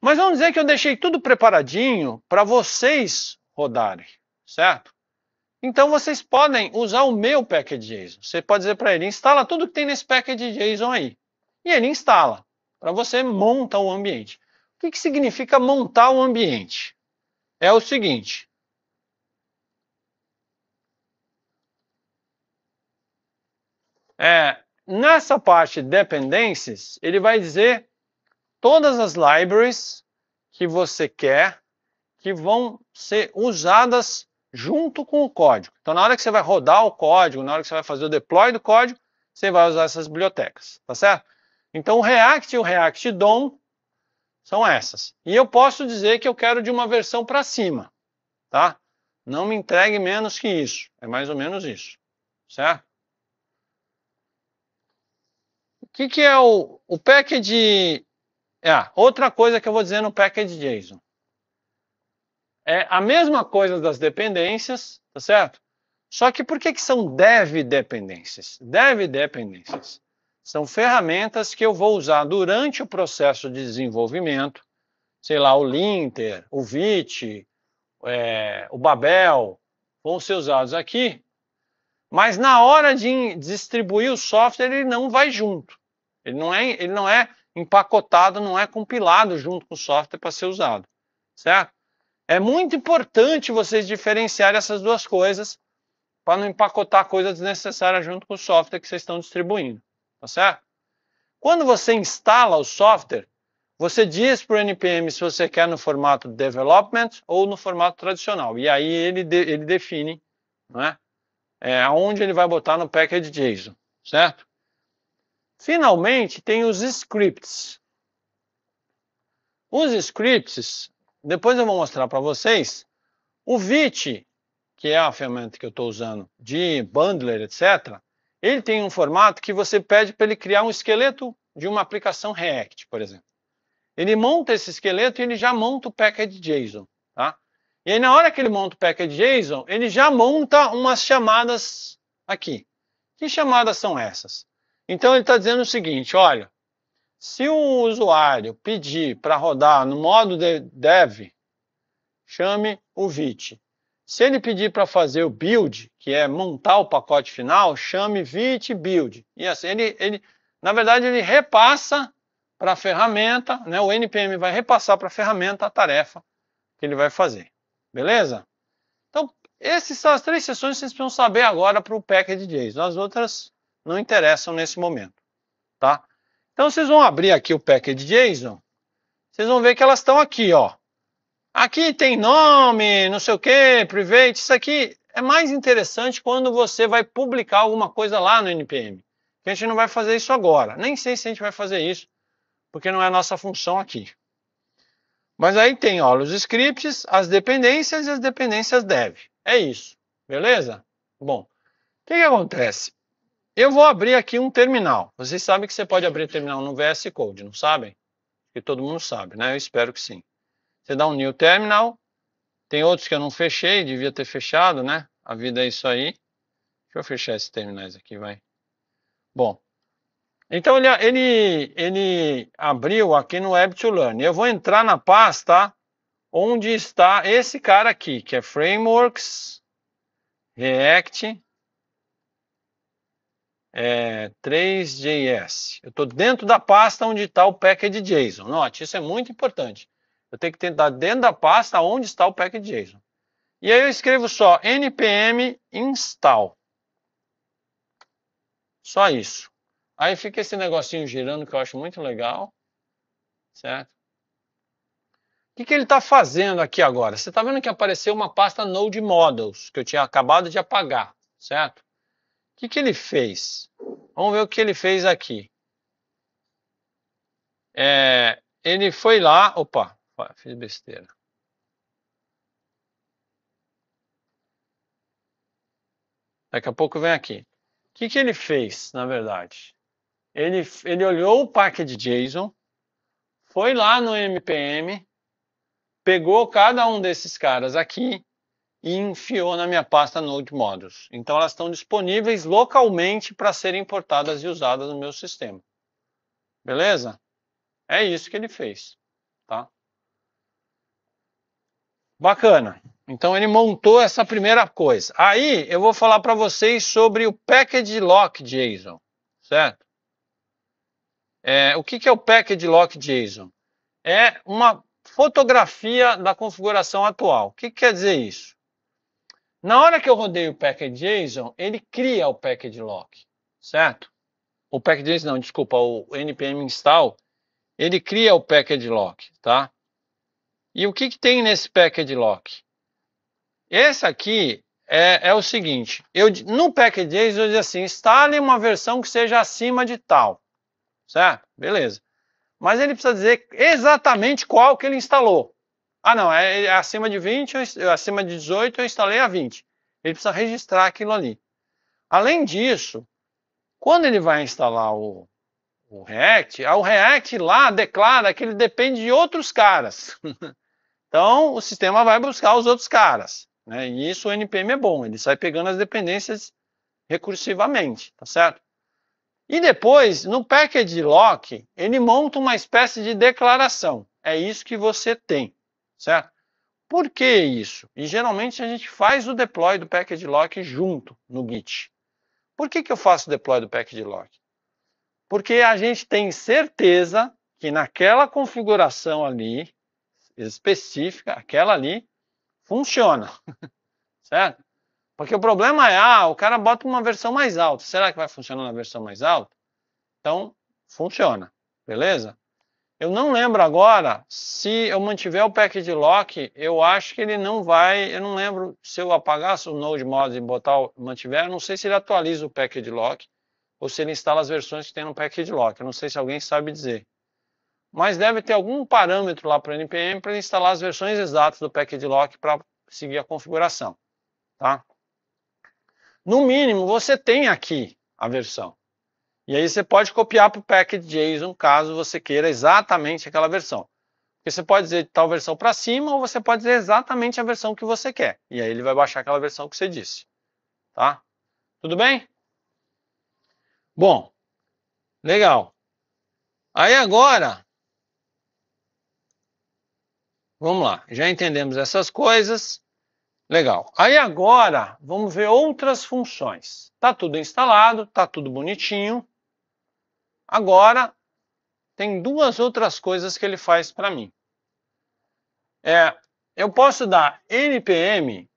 Speaker 1: Mas vamos dizer que eu deixei tudo preparadinho para vocês rodarem, certo? Então vocês podem usar o meu package.json. Você pode dizer para ele, instala tudo que tem nesse package.json aí. E ele instala. Para você montar o ambiente. O que, que significa montar o ambiente? É o seguinte. É, nessa parte dependências, ele vai dizer todas as libraries que você quer que vão ser usadas junto com o código. Então, na hora que você vai rodar o código, na hora que você vai fazer o deploy do código, você vai usar essas bibliotecas, tá certo? Então, o React e o React DOM são essas. E eu posso dizer que eu quero de uma versão para cima, tá? Não me entregue menos que isso. É mais ou menos isso, certo? O que, que é o, o package é, outra coisa que eu vou dizer no package JSON. É a mesma coisa das dependências, tá certo? Só que por que, que são dev dependências? Dev dependências são ferramentas que eu vou usar durante o processo de desenvolvimento, sei lá, o Linter, o Vit, é, o Babel, vão ser usados aqui, mas na hora de distribuir o software ele não vai junto. Ele não é, ele não é empacotado, não é compilado junto com o software para ser usado, certo? É muito importante vocês diferenciarem essas duas coisas para não empacotar coisas desnecessárias junto com o software que vocês estão distribuindo, tá certo? Quando você instala o software, você diz para o NPM se você quer no formato development ou no formato tradicional. E aí ele, de, ele define né, é, aonde ele vai botar no package JSON, certo? Finalmente, tem os scripts. Os scripts, depois eu vou mostrar para vocês, o VIT, que é a ferramenta que eu estou usando de bundler, etc., ele tem um formato que você pede para ele criar um esqueleto de uma aplicação React, por exemplo. Ele monta esse esqueleto e ele já monta o package JSON. Tá? E aí, na hora que ele monta o package JSON, ele já monta umas chamadas aqui. Que chamadas são essas? Então ele está dizendo o seguinte: olha, se o usuário pedir para rodar no modo de dev, chame o VIT. Se ele pedir para fazer o build, que é montar o pacote final, chame VIT build. E assim, ele, ele na verdade, ele repassa para a ferramenta, né, o NPM vai repassar para a ferramenta a tarefa que ele vai fazer. Beleza? Então, essas são as três sessões que vocês precisam saber agora para o package.js. JSON. As outras não interessam nesse momento, tá? Então vocês vão abrir aqui o package JSON, vocês vão ver que elas estão aqui, ó. Aqui tem nome, não sei o que, private, isso aqui é mais interessante quando você vai publicar alguma coisa lá no NPM. A gente não vai fazer isso agora, nem sei se a gente vai fazer isso, porque não é a nossa função aqui. Mas aí tem, ó, os scripts, as dependências e as dependências dev. É isso, beleza? Bom, o que, que acontece? Eu vou abrir aqui um terminal. Vocês sabem que você pode abrir terminal no VS Code, não sabem? Que todo mundo sabe, né? Eu espero que sim. Você dá um new terminal. Tem outros que eu não fechei, devia ter fechado, né? A vida é isso aí. Deixa eu fechar esses terminais aqui, vai. Bom, então ele, ele, ele abriu aqui no Web to Learn. Eu vou entrar na pasta onde está esse cara aqui, que é Frameworks React é, 3JS. Eu estou dentro da pasta onde está o package JSON. Note, isso é muito importante. Eu tenho que tentar dentro da pasta onde está o package JSON. E aí eu escrevo só npm install. Só isso. Aí fica esse negocinho girando que eu acho muito legal. Certo? O que, que ele está fazendo aqui agora? Você está vendo que apareceu uma pasta Node Models, que eu tinha acabado de apagar, certo? que, que ele fez? Vamos ver o que ele fez aqui. É, ele foi lá. Opa, fiz besteira. Daqui a pouco vem aqui. O que, que ele fez, na verdade? Ele, ele olhou o pack de JSON, foi lá no MPM, pegou cada um desses caras aqui e enfiou na minha pasta Node Modules. Então elas estão disponíveis localmente para serem importadas e usadas no meu sistema. Beleza? É isso que ele fez, tá? Bacana. Então ele montou essa primeira coisa. Aí eu vou falar para vocês sobre o Package Lock JSON, certo? É, o que, que é o Package Lock JSON? É uma fotografia da configuração atual. O que, que quer dizer isso? Na hora que eu rodeio o package.json, ele cria o package lock, certo? O package.json não, desculpa, o npm install, ele cria o package lock, tá? E o que, que tem nesse package lock? Esse aqui é, é, o seguinte, eu, no package.json eu diz assim, instale uma versão que seja acima de tal, certo? Beleza. Mas ele precisa dizer exatamente qual que ele instalou. Ah, não, é, é acima de 20, eu, acima de 18 eu instalei a 20. Ele precisa registrar aquilo ali. Além disso, quando ele vai instalar o, o React, o React lá declara que ele depende de outros caras. <laughs> então, o sistema vai buscar os outros caras. Né? E isso o NPM é bom, ele sai pegando as dependências recursivamente, tá certo? E depois, no package lock, ele monta uma espécie de declaração. É isso que você tem certo? Por que isso? E geralmente a gente faz o deploy do package lock junto no Git. Por que, que eu faço o deploy do package lock? Porque a gente tem certeza que naquela configuração ali, específica, aquela ali, funciona. <laughs> certo? Porque o problema é, ah, o cara bota uma versão mais alta. Será que vai funcionar na versão mais alta? Então, funciona. Beleza? Eu não lembro agora se eu mantiver o pack de lock, eu acho que ele não vai. Eu não lembro se eu apagasse o Node Mods e botar o, mantiver, eu não sei se ele atualiza o pack de lock ou se ele instala as versões que tem no pack de lock. Eu não sei se alguém sabe dizer. Mas deve ter algum parâmetro lá para o npm para instalar as versões exatas do pack de lock para seguir a configuração, tá? No mínimo você tem aqui a versão. E aí você pode copiar para o package.json, JSON caso você queira exatamente aquela versão. Porque você pode dizer tal versão para cima ou você pode dizer exatamente a versão que você quer. E aí ele vai baixar aquela versão que você disse. Tá? Tudo bem? Bom, legal. Aí agora, vamos lá, já entendemos essas coisas. Legal. Aí agora, vamos ver outras funções. Tá tudo instalado, tá tudo bonitinho. Agora, tem duas outras coisas que ele faz para mim. É, eu posso dar npm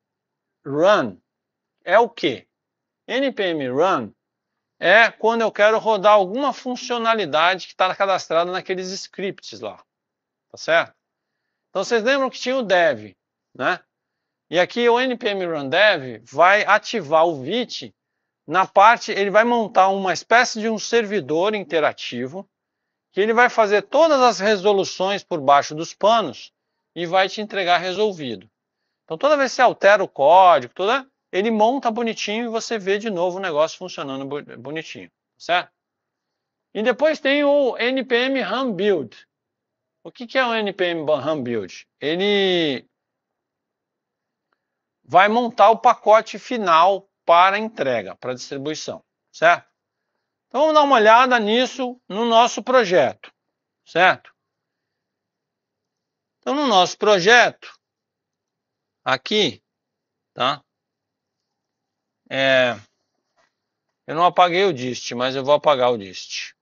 Speaker 1: run, é o que? npm run é quando eu quero rodar alguma funcionalidade que está cadastrada naqueles scripts lá, tá certo? Então vocês lembram que tinha o dev, né? E aqui o npm run dev vai ativar o vite. Na parte, ele vai montar uma espécie de um servidor interativo que ele vai fazer todas as resoluções por baixo dos panos e vai te entregar resolvido. Então, toda vez que você altera o código, toda, ele monta bonitinho e você vê de novo o negócio funcionando bonitinho, certo? E depois tem o npm run build. O que é o npm run build? Ele vai montar o pacote final para entrega, para distribuição, certo? Então vamos dar uma olhada nisso no nosso projeto, certo? Então no nosso projeto, aqui, tá? É, eu não apaguei o dist, mas eu vou apagar o dist.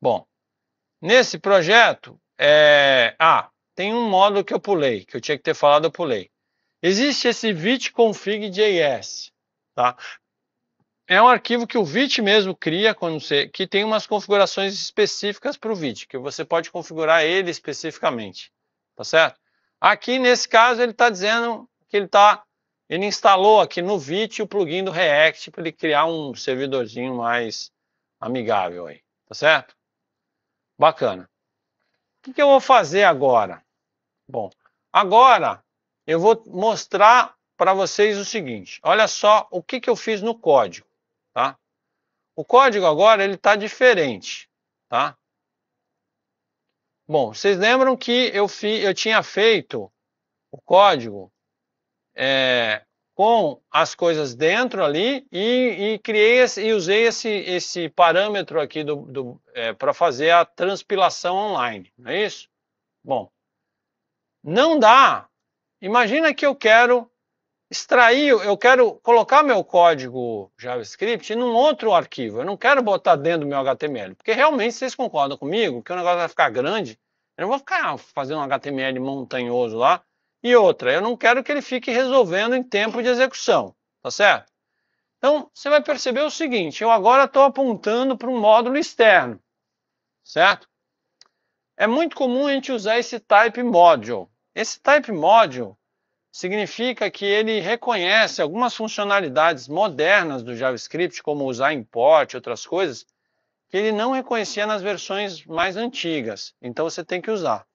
Speaker 1: Bom, nesse projeto, é, ah, tem um módulo que eu pulei, que eu tinha que ter falado, eu pulei. Existe esse vitconfig.js, tá? É um arquivo que o Vit mesmo cria quando você, que tem umas configurações específicas para o Vit, que você pode configurar ele especificamente, tá certo? Aqui nesse caso ele está dizendo que ele tá, ele instalou aqui no Vit o plugin do React para ele criar um servidorzinho mais amigável aí, tá certo? Bacana. O que, que eu vou fazer agora? Bom, agora eu vou mostrar para vocês o seguinte. Olha só o que, que eu fiz no código, tá? O código agora ele está diferente, tá? Bom, vocês lembram que eu, fi, eu tinha feito o código é, com as coisas dentro ali e, e criei esse, e usei esse, esse parâmetro aqui do, do é, para fazer a transpilação online, não é isso? Bom, não dá Imagina que eu quero extrair, eu quero colocar meu código JavaScript num outro arquivo. Eu não quero botar dentro do meu HTML, porque realmente vocês concordam comigo que o negócio vai ficar grande. Eu não vou ficar fazendo um HTML montanhoso lá. E outra, eu não quero que ele fique resolvendo em tempo de execução, tá certo? Então, você vai perceber o seguinte, eu agora estou apontando para um módulo externo, certo? É muito comum a gente usar esse type module. Esse type module significa que ele reconhece algumas funcionalidades modernas do JavaScript, como usar import, e outras coisas, que ele não reconhecia nas versões mais antigas. Então você tem que usar.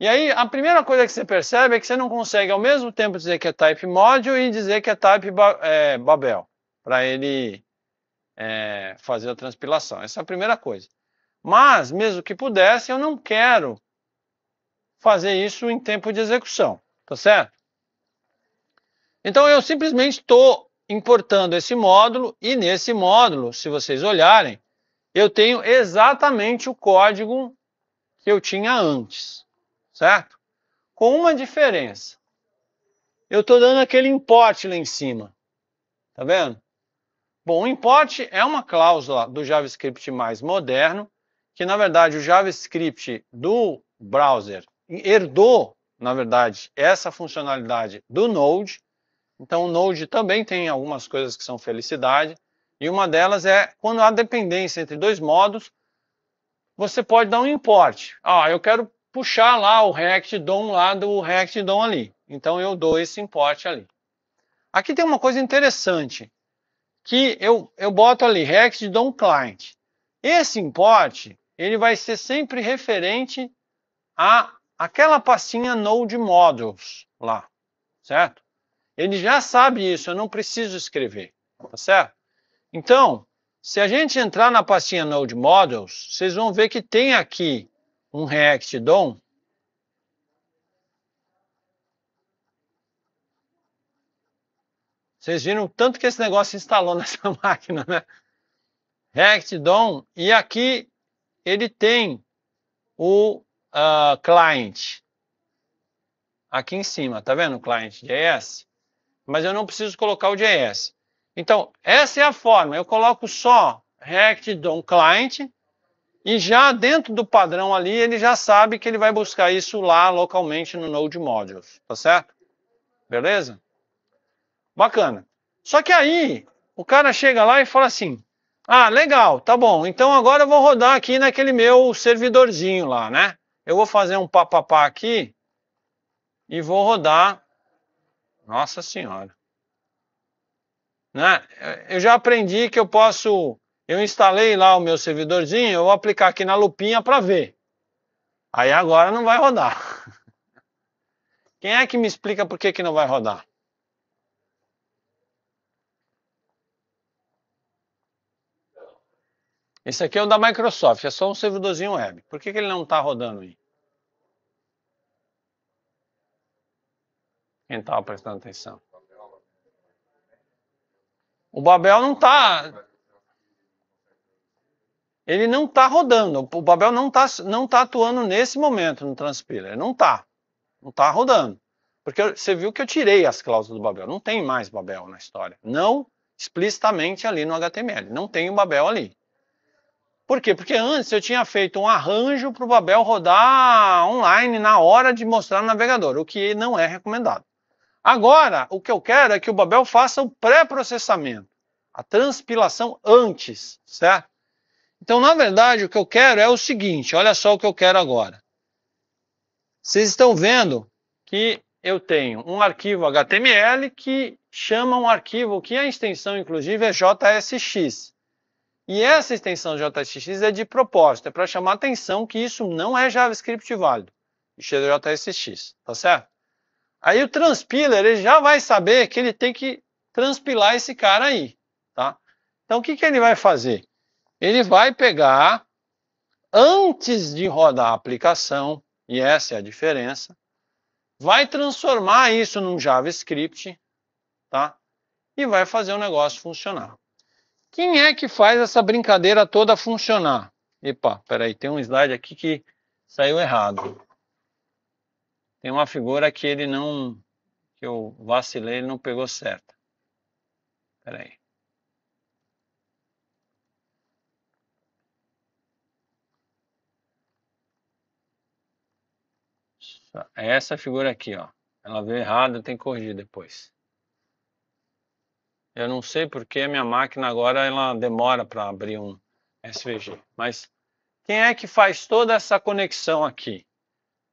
Speaker 1: E aí a primeira coisa que você percebe é que você não consegue ao mesmo tempo dizer que é type module e dizer que é type é, Babel, para ele é, fazer a transpilação. Essa é a primeira coisa. Mas, mesmo que pudesse, eu não quero fazer isso em tempo de execução, tá certo? Então eu simplesmente estou importando esse módulo e nesse módulo, se vocês olharem, eu tenho exatamente o código que eu tinha antes, certo? Com uma diferença. Eu estou dando aquele import lá em cima, tá vendo? Bom, o import é uma cláusula do JavaScript mais moderno, que na verdade o JavaScript do browser herdou, na verdade, essa funcionalidade do Node. Então, o Node também tem algumas coisas que são felicidade, e uma delas é quando há dependência entre dois modos, você pode dar um import. Ah, eu quero puxar lá o React DOM lá do React DOM ali. Então eu dou esse import ali. Aqui tem uma coisa interessante, que eu, eu boto ali React DOM client. Esse import, ele vai ser sempre referente a aquela pastinha Node Modules lá, certo? Ele já sabe isso, eu não preciso escrever, tá certo? Então, se a gente entrar na pastinha Node Models, vocês vão ver que tem aqui um React DOM. Vocês viram tanto que esse negócio instalou <laughs> nessa máquina, né? React DOM, e aqui ele tem o uh, client. Aqui em cima, tá vendo? Client JS. Mas eu não preciso colocar o JS. Então, essa é a forma. Eu coloco só React DOM client e já dentro do padrão ali, ele já sabe que ele vai buscar isso lá localmente no Node Modules, tá certo? Beleza? Bacana. Só que aí, o cara chega lá e fala assim: "Ah, legal, tá bom. Então agora eu vou rodar aqui naquele meu servidorzinho lá, né? Eu vou fazer um papapá aqui e vou rodar. Nossa Senhora. Né? Eu já aprendi que eu posso. Eu instalei lá o meu servidorzinho, eu vou aplicar aqui na lupinha para ver. Aí agora não vai rodar. <laughs> Quem é que me explica por que, que não vai rodar? Esse aqui é o da Microsoft, é só um servidorzinho web. Por que, que ele não está rodando aí? Quem estava prestando atenção? O Babel não está. Ele não está rodando. O Babel não está não tá atuando nesse momento no Transpiler. não está. Não está rodando. Porque você viu que eu tirei as cláusulas do Babel. Não tem mais Babel na história. Não explicitamente ali no HTML. Não tem o Babel ali. Por quê? Porque antes eu tinha feito um arranjo para o Babel rodar online na hora de mostrar no navegador, o que não é recomendado. Agora, o que eu quero é que o Babel faça o pré-processamento, a transpilação antes, certo? Então, na verdade, o que eu quero é o seguinte: olha só o que eu quero agora. Vocês estão vendo que eu tenho um arquivo HTML que chama um arquivo que a extensão, inclusive, é JSX. E essa extensão JSX é de propósito, é para chamar atenção que isso não é JavaScript válido. Isso é JSX, tá certo? Aí o transpiler ele já vai saber que ele tem que transpilar esse cara aí, tá? Então o que, que ele vai fazer? Ele vai pegar, antes de rodar a aplicação, e essa é a diferença, vai transformar isso num JavaScript, tá? E vai fazer o negócio funcionar. Quem é que faz essa brincadeira toda funcionar? Epa, peraí, tem um slide aqui que saiu errado. Tem uma figura que ele não. que eu vacilei, ele não pegou certa. Peraí. Essa figura aqui, ó. Ela veio errada, tem que corrigir depois. Eu não sei porque a minha máquina agora ela demora para abrir um SVG. Mas quem é que faz toda essa conexão aqui?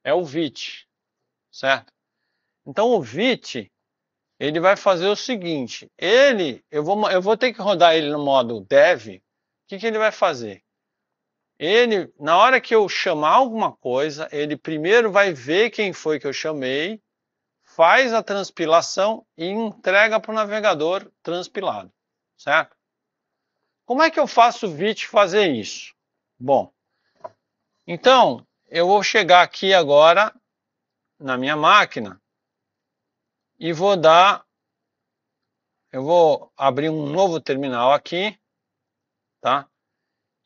Speaker 1: É o VIT, certo? Então o VIT ele vai fazer o seguinte: ele, eu vou, eu vou ter que rodar ele no modo dev. O que, que ele vai fazer? Ele, na hora que eu chamar alguma coisa, ele primeiro vai ver quem foi que eu chamei faz a transpilação e entrega para o navegador transpilado, certo? Como é que eu faço o VIT fazer isso? Bom, então eu vou chegar aqui agora na minha máquina e vou dar, eu vou abrir um novo terminal aqui, tá?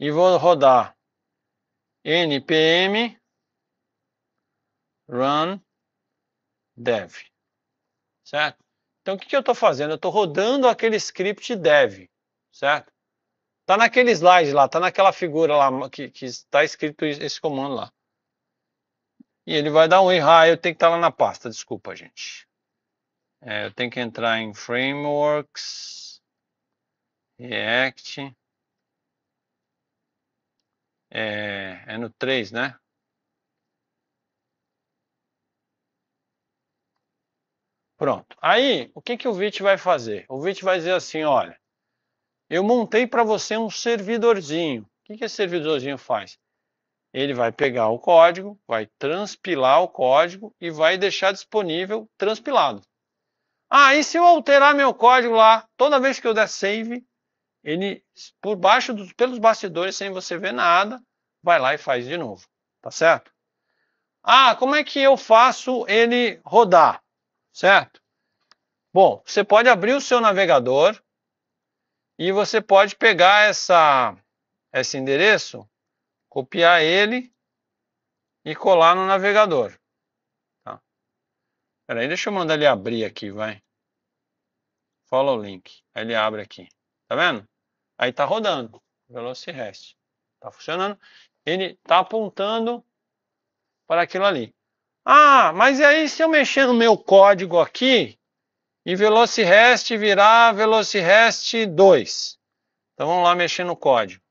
Speaker 1: E vou rodar npm run dev. Certo? Então o que, que eu estou fazendo? Eu estou rodando aquele script dev. Certo? Está naquele slide lá, está naquela figura lá que está escrito esse comando lá. E ele vai dar um erro. Ah, eu tenho que estar tá lá na pasta, desculpa, gente. É, eu tenho que entrar em Frameworks, React. É, é no 3, né? Pronto. Aí, o que, que o VIT vai fazer? O VIT vai dizer assim, olha, eu montei para você um servidorzinho. O que, que esse servidorzinho faz? Ele vai pegar o código, vai transpilar o código e vai deixar disponível transpilado. Ah, e se eu alterar meu código lá, toda vez que eu der save, ele, por baixo, dos, pelos bastidores, sem você ver nada, vai lá e faz de novo. Tá certo? Ah, como é que eu faço ele rodar? certo? Bom, você pode abrir o seu navegador e você pode pegar essa, esse endereço, copiar ele e colar no navegador. Tá. Peraí, deixa eu mandar ele abrir aqui, vai. Follow link. Aí ele abre aqui. Tá vendo? Aí tá rodando. Velocirest. Tá funcionando. Ele tá apontando para aquilo ali. Ah, mas e aí se eu mexer no meu código aqui e velocirest virar velocirest 2? Então vamos lá mexer no código.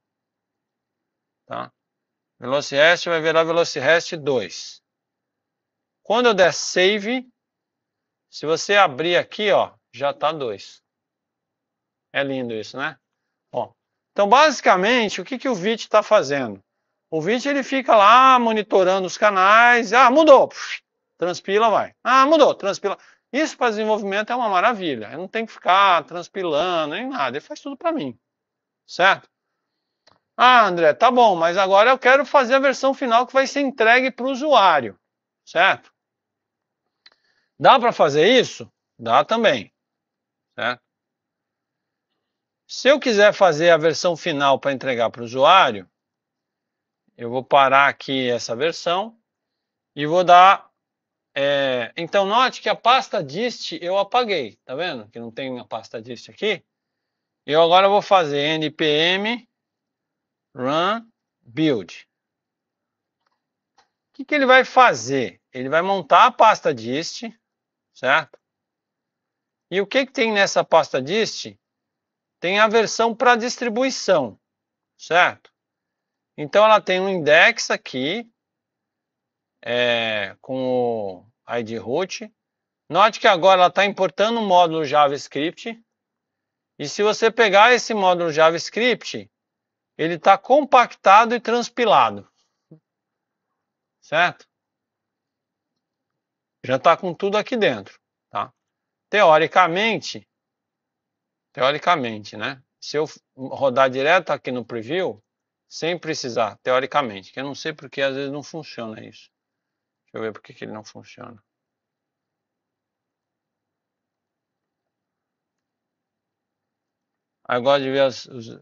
Speaker 1: Tá? Velocirest vai virar velocirest 2. Quando eu der save, se você abrir aqui, ó, já está 2. É lindo isso, né? Ó, então, basicamente, o que, que o VIT está fazendo? O ouvinte ele fica lá monitorando os canais, ah, mudou, transpila, vai. Ah, mudou, transpila. Isso para desenvolvimento é uma maravilha. Eu não tenho que ficar transpilando nem nada, ele faz tudo para mim. Certo? Ah, André, tá bom, mas agora eu quero fazer a versão final que vai ser entregue para o usuário. Certo? Dá para fazer isso? Dá também. Certo? Se eu quiser fazer a versão final para entregar para o usuário, eu vou parar aqui essa versão e vou dar. É... então, note que a pasta dist eu apaguei, tá vendo? Que não tem a pasta dist aqui. Eu agora vou fazer npm run build. O que, que ele vai fazer? Ele vai montar a pasta dist, certo? E o que, que tem nessa pasta dist? Tem a versão para distribuição, certo? Então ela tem um index aqui é, com o ID root. Note que agora ela está importando um módulo JavaScript. E se você pegar esse módulo JavaScript, ele está compactado e transpilado. Certo? Já está com tudo aqui dentro. Tá? Teoricamente, teoricamente, né? Se eu rodar direto aqui no preview, sem precisar, teoricamente, que eu não sei porque às vezes não funciona isso. Deixa eu ver por que ele não funciona. Agora ah, de ver as, os...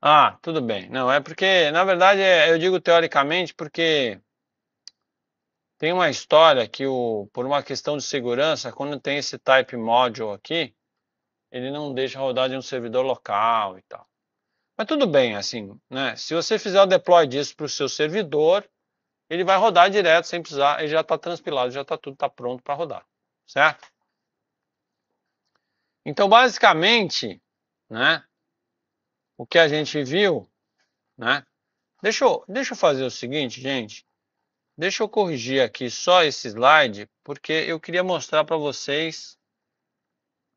Speaker 1: Ah, tudo bem. Não, é porque, na verdade, é, eu digo teoricamente porque tem uma história que o, por uma questão de segurança, quando tem esse type module aqui, ele não deixa rodar de um servidor local e tal. Mas tudo bem, assim, né? Se você fizer o deploy disso para o seu servidor, ele vai rodar direto sem precisar, ele já está transpilado, já está tudo tá pronto para rodar, certo? Então, basicamente, né? O que a gente viu, né? Deixa eu, deixa eu fazer o seguinte, gente. Deixa eu corrigir aqui só esse slide, porque eu queria mostrar para vocês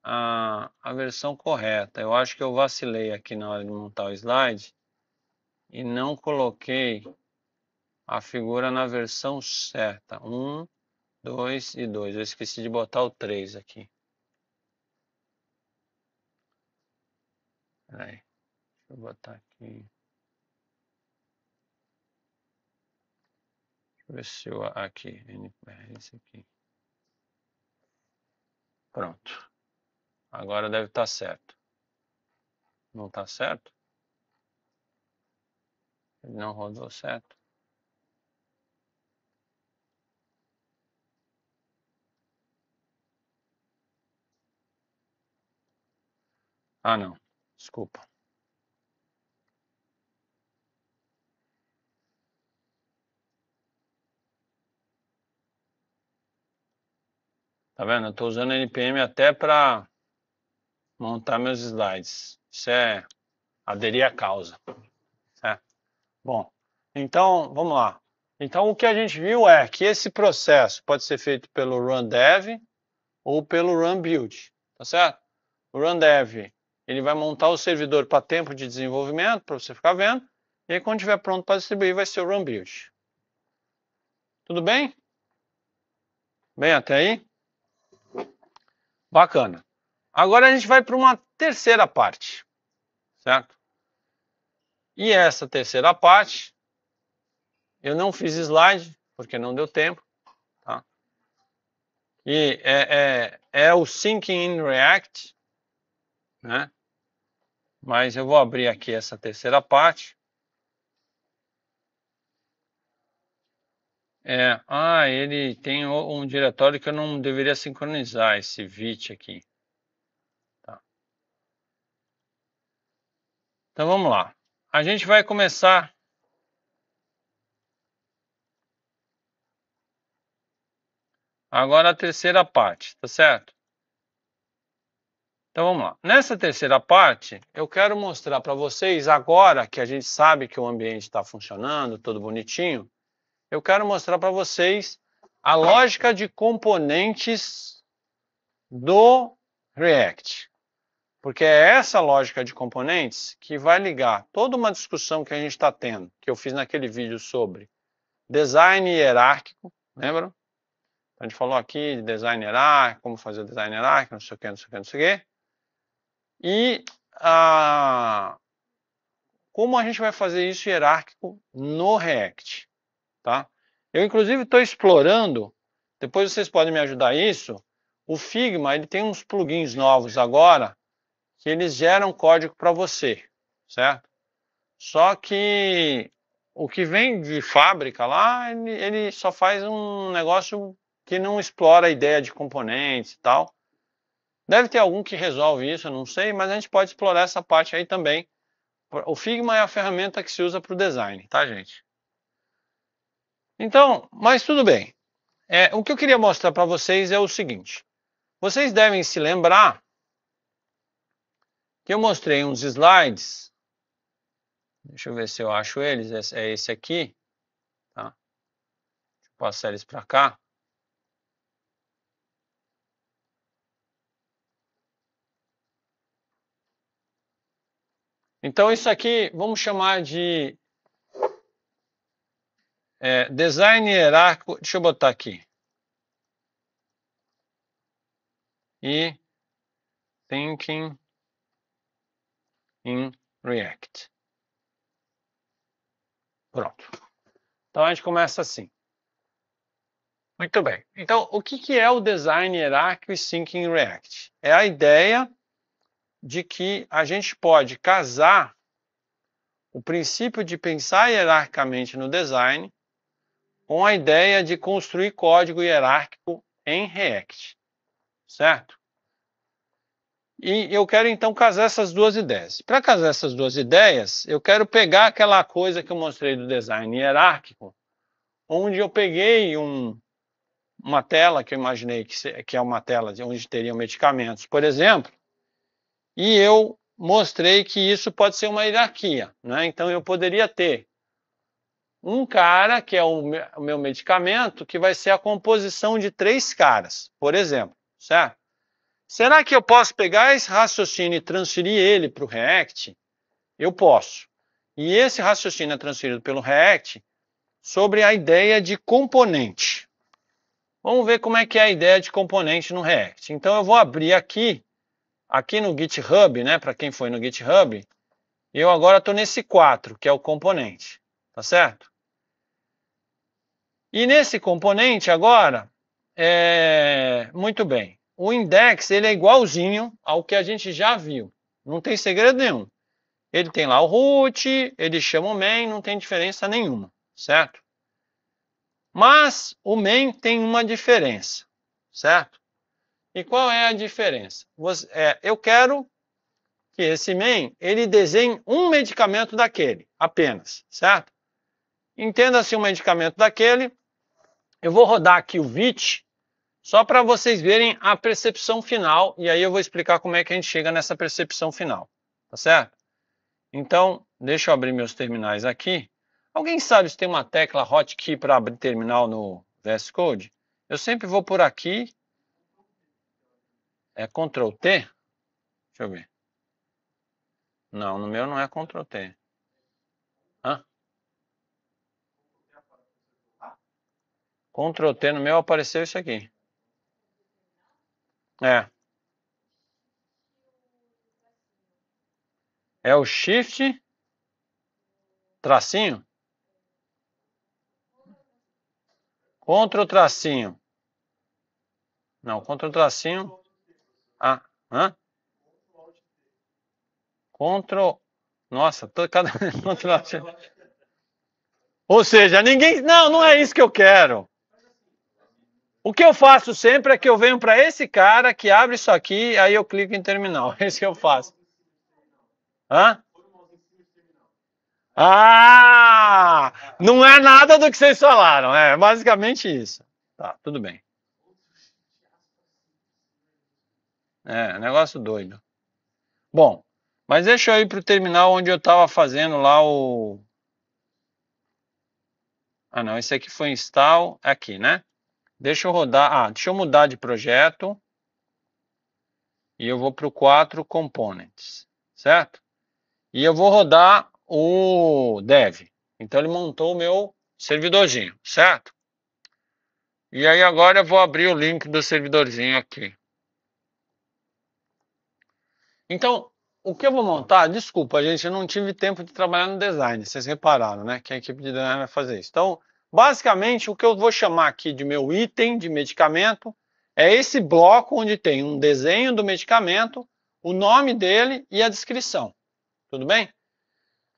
Speaker 1: a, a versão correta. Eu acho que eu vacilei aqui na hora de montar o slide e não coloquei a figura na versão certa. 1, 2 e 2. Eu esqueci de botar o 3 aqui. Peraí. Deixa eu botar aqui. Deixa eu ver se eu... Aqui. NPR, esse aqui. Pronto. Agora deve estar tá certo. Não está certo? Ele não rodou certo. Ah, não. Desculpa. Tá vendo? Eu estou usando NPM até para montar meus slides. Isso é aderir à causa. É. Bom, então vamos lá. Então o que a gente viu é que esse processo pode ser feito pelo run dev ou pelo run build tá certo? O dev ele vai montar o servidor para tempo de desenvolvimento, para você ficar vendo, e aí quando estiver pronto para distribuir vai ser o run build Tudo bem? Bem até aí? Bacana. Agora a gente vai para uma terceira parte, certo? E essa terceira parte, eu não fiz slide, porque não deu tempo, tá? E é, é, é o Thinking in React, né? Mas eu vou abrir aqui essa terceira parte. É, ah, ele tem um diretório que eu não deveria sincronizar, esse vit aqui. Então vamos lá. A gente vai começar agora a terceira parte, tá certo? Então vamos lá. Nessa terceira parte, eu quero mostrar para vocês agora que a gente sabe que o ambiente está funcionando, todo bonitinho, eu quero mostrar para vocês a lógica de componentes do React. Porque é essa lógica de componentes que vai ligar toda uma discussão que a gente está tendo, que eu fiz naquele vídeo sobre design hierárquico, lembram? A gente falou aqui de design hierárquico, como fazer o design hierárquico, não sei o que, não sei o que, não sei o que. E ah, como a gente vai fazer isso hierárquico no React, tá? Eu, inclusive, estou explorando, depois vocês podem me ajudar isso, o Figma, ele tem uns plugins novos agora, que eles geram código para você, certo? Só que o que vem de fábrica lá, ele, ele, só faz um negócio que não explora a ideia de componentes e tal. Deve ter algum que resolve isso, eu não sei, mas a gente pode explorar essa parte aí também. O Figma é a ferramenta que se usa para o design, tá, gente? Então, mas tudo bem. É, o que eu queria mostrar para vocês é o seguinte: vocês devem se lembrar que eu mostrei uns slides. Deixa eu ver se eu acho eles. Esse, é, é esse aqui. Tá? Deixa eu passar eles para cá. Então, isso aqui vamos chamar de é, design hierárquico. Deixa eu botar aqui. E thinking em React. Pronto. Então a gente começa assim. Muito bem. Então, o que, que é o design hierárquico e sync em React? É a ideia de que a gente pode casar o princípio de pensar hierarquicamente no design com a ideia de construir código hierárquico em React, certo? E eu quero então casar essas duas ideias. Para casar essas duas ideias, eu quero pegar aquela coisa que eu mostrei do design hierárquico, onde eu peguei um, uma tela que eu imaginei que, que é uma tela onde teriam medicamentos, por exemplo, e eu mostrei que isso pode ser uma hierarquia. Né? Então eu poderia ter um cara, que é o meu medicamento, que vai ser a composição de três caras, por exemplo, certo? Será que eu posso pegar esse raciocínio e transferir ele para o React? Eu posso. E esse raciocínio é transferido pelo React sobre a ideia de componente. Vamos ver como é que é a ideia de componente no React. Então eu vou abrir aqui, aqui no GitHub, né? Para quem foi no GitHub, eu agora estou nesse 4, que é o componente, tá certo? E nesse componente agora, é... muito bem o index ele é igualzinho ao que a gente já viu. Não tem segredo nenhum. Ele tem lá o root, ele chama o main, não tem diferença nenhuma, certo? Mas o main tem uma diferença, certo? E qual é a diferença? Você, é, eu quero que esse main ele desenhe um medicamento daquele, apenas, certo? Entenda-se um medicamento daquele. Eu vou rodar aqui o VIT, só para vocês verem a percepção final, e aí eu vou explicar como é que a gente chega nessa percepção final, tá certo? Então, deixa eu abrir meus terminais aqui. Alguém sabe se tem uma tecla hotkey para abrir terminal no VS Code? Eu sempre vou por aqui. É Ctrl T? Deixa eu ver. Não, no meu não é Ctrl T. Hã? Ctrl T no meu apareceu isso aqui. É. É o shift tracinho. Contra o tracinho. Não, contra o tracinho. Ah, hã? Contra. Nossa, tô cada. <laughs> Ou seja, ninguém. Não, não é isso que eu quero. O que eu faço sempre é que eu venho para esse cara que abre isso aqui, aí eu clico em terminal. <laughs> Esse que eu faço. Hã? Ah! Não é nada do que vocês falaram. É basicamente isso. Tá, tudo bem. É, negócio doido. Bom, mas deixa eu ir para o terminal onde eu estava fazendo lá o. Ah, não, esse aqui foi install aqui, né? Deixa eu rodar. Ah, deixa eu mudar de projeto. E eu vou para o 4 components, certo? E eu vou rodar o dev. Então ele montou o meu servidorzinho, certo? E aí agora eu vou abrir o link do servidorzinho aqui. Então, o que eu vou montar? Desculpa, gente, eu não tive tempo de trabalhar no design. Vocês repararam, né? Que a equipe de design vai fazer isso. Então, Basicamente, o que eu vou chamar aqui de meu item de medicamento é esse bloco onde tem um desenho do medicamento, o nome dele e a descrição. Tudo bem?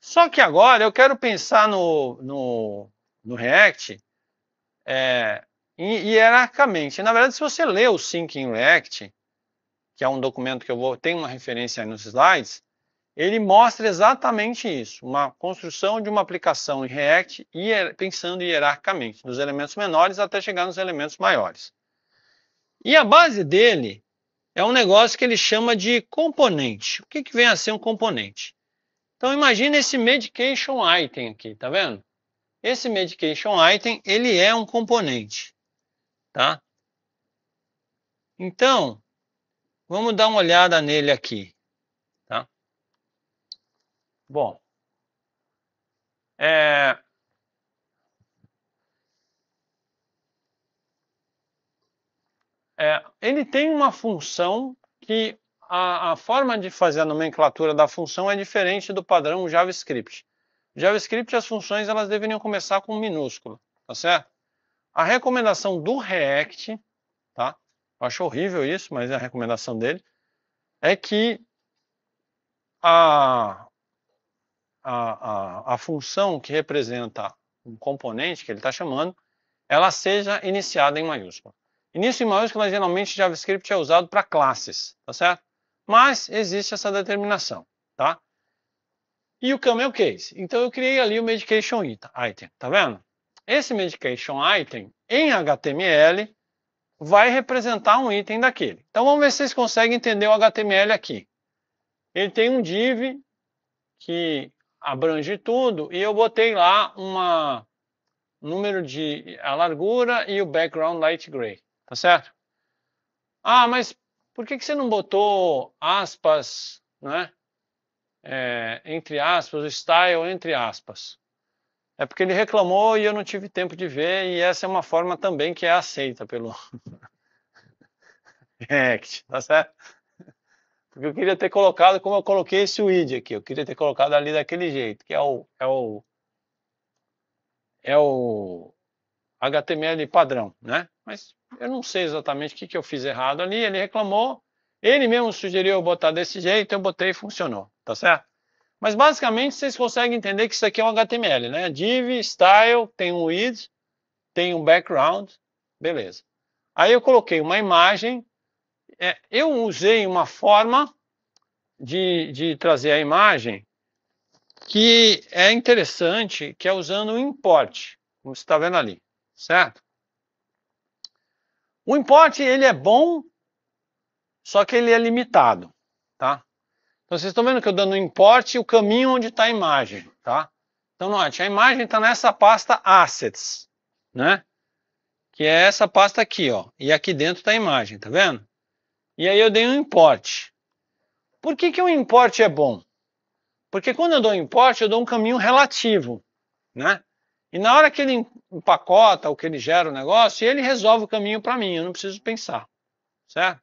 Speaker 1: Só que agora eu quero pensar no, no, no React é, hierarquicamente. Na verdade, se você lê o Sync in React, que é um documento que eu vou, tem uma referência aí nos slides, ele mostra exatamente isso, uma construção de uma aplicação em React pensando hierarquicamente, dos elementos menores até chegar nos elementos maiores. E a base dele é um negócio que ele chama de componente. O que, que vem a ser um componente? Então imagina esse medication item aqui, tá vendo? Esse medication item, ele é um componente, tá? Então, vamos dar uma olhada nele aqui. Bom, é... É, ele tem uma função que a, a, forma de fazer a nomenclatura da função é diferente do padrão JavaScript. JavaScript, as funções elas deveriam começar com minúsculo, tá certo? A recomendação do React, tá? Eu acho horrível isso, mas é a recomendação dele, é que a, a, a, a função que representa um componente que ele está chamando, ela seja iniciada em maiúscula. Início em maiúscula, geralmente, JavaScript é usado para classes, tá certo? Mas existe essa determinação, tá? E o camel case. Então, eu criei ali o medication item, tá vendo? Esse medication item, em HTML, vai representar um item daquele. Então, vamos ver se vocês conseguem entender o HTML aqui. Ele tem um div que abrange tudo, e eu botei lá uma número de a largura e o background light gray, tá certo? Ah, mas por que, que você não botou aspas, né? É, entre aspas, o style entre aspas? É porque ele reclamou e eu não tive tempo de ver, e essa é uma forma também que é aceita pelo <laughs> React, tá certo? Porque eu queria ter colocado como eu coloquei esse weed aqui. Eu queria ter colocado ali daquele jeito, que é o. É o, é o HTML padrão, né? Mas eu não sei exatamente o que, que eu fiz errado ali. Ele reclamou. Ele mesmo sugeriu eu botar desse jeito, eu botei e funcionou, tá certo? Mas basicamente vocês conseguem entender que isso aqui é um HTML, né? Div, style, tem um id, tem um background, beleza. Aí eu coloquei uma imagem é, eu usei uma forma de, de trazer a imagem que é interessante, que é usando o importe, como você está vendo ali, certo? O importe, ele é bom, só que ele é limitado, tá? Então, vocês estão vendo que eu dando import o caminho onde está a imagem, tá? Então, note, a imagem está nessa pasta Assets, né? Que é essa pasta aqui, ó. E aqui dentro está a imagem, tá vendo? E aí eu dei um importe. Por que, que um importe é bom? Porque quando eu dou um importe eu dou um caminho relativo, né? E na hora que ele empacota ou que ele gera o negócio, ele resolve o caminho para mim, eu não preciso pensar, certo?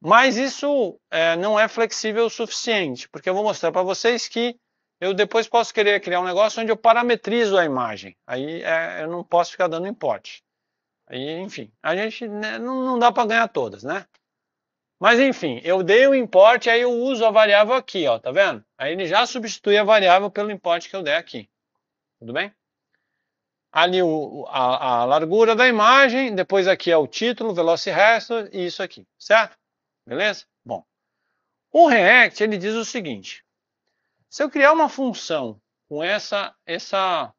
Speaker 1: Mas isso é, não é flexível o suficiente, porque eu vou mostrar para vocês que eu depois posso querer criar um negócio onde eu parametrizo a imagem. Aí é, eu não posso ficar dando importe. Enfim, a gente né, não, não dá para ganhar todas, né? Mas enfim, eu dei o import e aí eu uso a variável aqui, ó, tá vendo? Aí ele já substitui a variável pelo import que eu der aqui. Tudo bem? Ali o, a, a, largura da imagem, depois aqui é o título, velocidade e isso aqui, certo? Beleza? Bom, o React ele diz o seguinte: se eu criar uma função com essa essa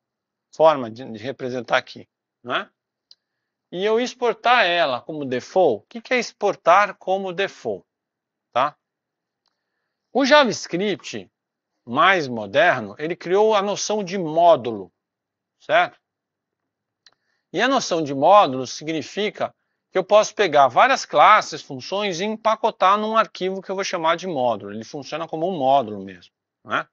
Speaker 1: forma de, de representar aqui, né? e eu exportar ela como default, o que, é exportar como default? Tá? O JavaScript mais moderno, ele criou a noção de módulo, certo? E a noção de módulo significa que eu posso pegar várias classes, funções e empacotar num arquivo que eu vou chamar de módulo. Ele funciona como um módulo mesmo, né?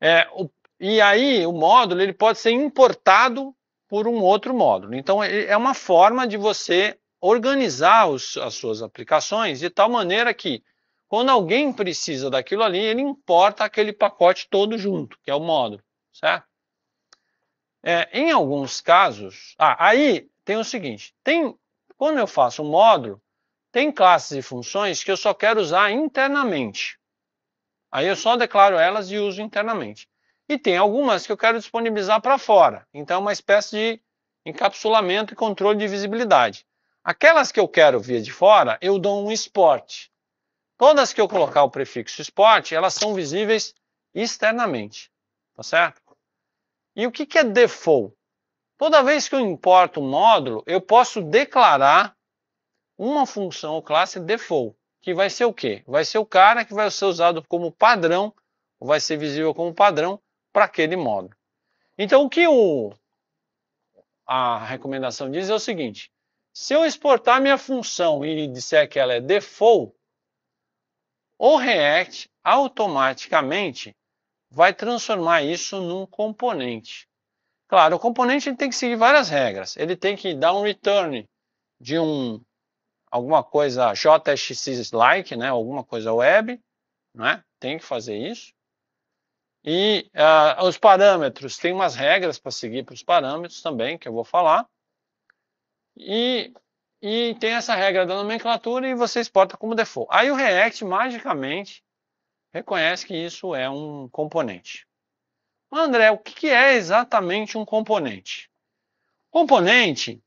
Speaker 1: É, o, e aí o módulo ele pode ser importado por um outro módulo. Então, é, é uma forma de você organizar os, as suas aplicações de tal maneira que, quando alguém precisa daquilo ali, ele importa aquele pacote todo junto, que é o módulo, certo? É, em alguns casos, ah, aí tem o seguinte, tem, quando eu faço um módulo, tem classes e funções que eu só quero usar internamente. Aí eu só declaro elas e uso internamente. E tem algumas que eu quero disponibilizar para fora. Então, é uma espécie de encapsulamento e controle de visibilidade. Aquelas que eu quero via de fora, eu dou um esporte. Todas que eu colocar o prefixo esporte, elas são visíveis externamente. Tá certo? E o que, que é default? Toda vez que eu importo um módulo, eu posso declarar uma função ou classe default, que vai ser o quê? Vai ser o cara que vai ser usado como padrão, ou vai ser visível como padrão, para aquele modo. Então, o que o, a recomendação diz é o seguinte: se eu exportar minha função e disser que ela é default, o React automaticamente vai transformar isso num componente. Claro, o componente tem que seguir várias regras. Ele tem que dar um return de um alguma coisa JSX-like, né? alguma coisa web, né? tem que fazer isso. E uh, os parâmetros, tem umas regras para seguir para os parâmetros também, que eu vou falar. E, e tem essa regra da nomenclatura e você exporta como default. Aí o React, magicamente, reconhece que isso é um componente. Mas, André, o que é exatamente um componente? Componente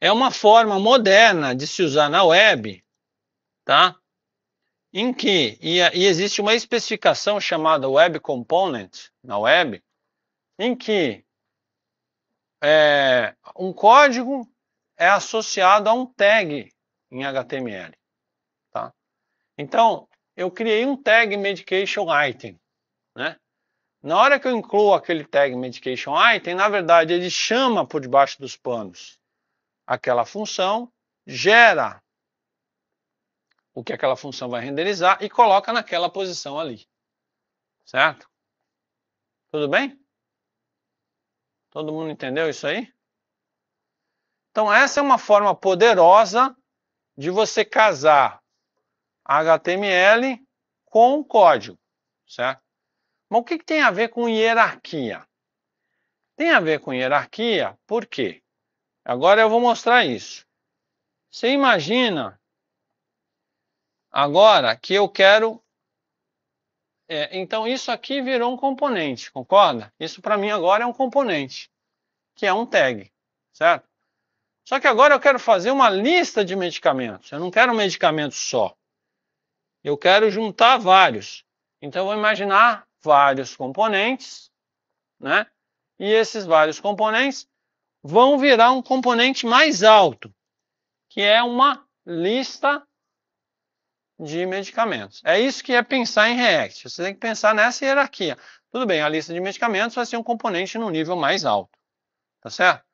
Speaker 1: é uma forma moderna de se usar na web, tá? em que e, e existe uma especificação chamada Web Component na web, em que é, um código é associado a um tag em HTML. Tá? Então, eu criei um tag medication item. Né? Na hora que eu incluo aquele tag medication item, na verdade, ele chama por debaixo dos panos aquela função, gera o que aquela função vai renderizar e coloca naquela posição ali. Certo? Tudo bem? Todo mundo entendeu isso aí? Então, essa é uma forma poderosa de você casar HTML com código, certo? Mas o que, que tem a ver com hierarquia? Tem a ver com hierarquia, por quê? Agora eu vou mostrar isso. Você imagina Agora que eu quero. É, então, isso aqui virou um componente, concorda? Isso para mim agora é um componente, que é um tag, certo? Só que agora eu quero fazer uma lista de medicamentos. Eu não quero um medicamento só. Eu quero juntar vários. Então, eu vou imaginar vários componentes, né? E esses vários componentes vão virar um componente mais alto, que é uma lista de medicamentos. É isso que é pensar em React. Você tem que pensar nessa hierarquia. Tudo bem, a lista de medicamentos vai ser um componente no nível mais alto. Tá certo?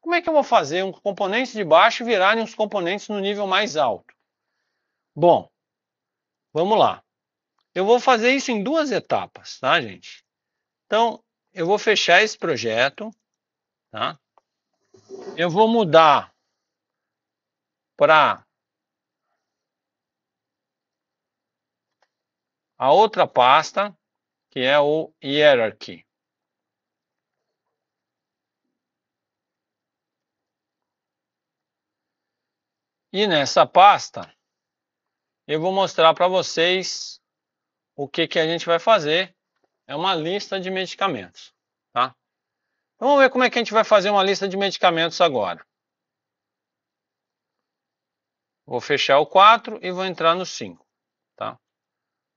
Speaker 1: Como é que eu vou fazer um componente de baixo virarem os componentes no nível mais alto? Bom, vamos lá. Eu vou fazer isso em duas etapas, tá, gente? Então, eu vou fechar esse projeto, tá? Eu vou mudar para a outra pasta, que é o Hierarchy. E nessa pasta, eu vou mostrar para vocês o que, que a gente vai fazer. É uma lista de medicamentos, tá? vamos ver como é que a gente vai fazer uma lista de medicamentos agora. Vou fechar o 4 e vou entrar no 5.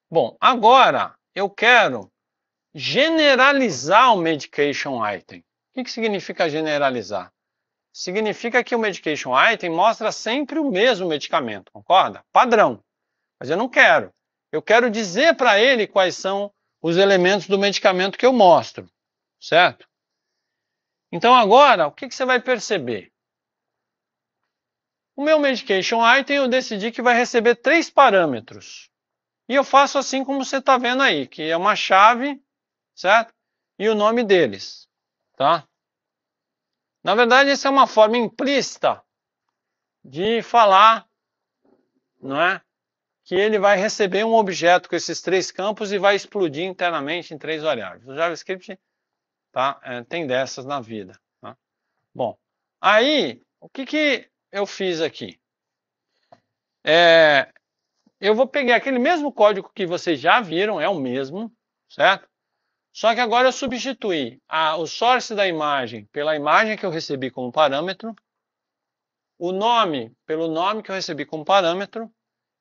Speaker 1: Bom, agora eu quero generalizar o medication item. O que significa generalizar? Significa que o medication item mostra sempre o mesmo medicamento, concorda? Padrão. Mas eu não quero. Eu quero dizer para ele quais são os elementos do medicamento que eu mostro, certo? Então agora, o que, que você vai perceber? O meu medication item eu decidi que vai receber três parâmetros. E eu faço assim como você está vendo aí, que é uma chave, certo? E o nome deles, tá? Na verdade, essa é uma forma implícita de falar, não é? Que ele vai receber um objeto com esses três campos e vai explodir internamente em três variáveis. O JavaScript tá? É, tem dessas na vida. Tá? Bom, aí, o que, que eu fiz aqui? É, eu vou pegar aquele mesmo código que vocês já viram, é o mesmo, certo? Só que agora eu substituí a, o source da imagem pela imagem que eu recebi como parâmetro, o nome pelo nome que eu recebi como parâmetro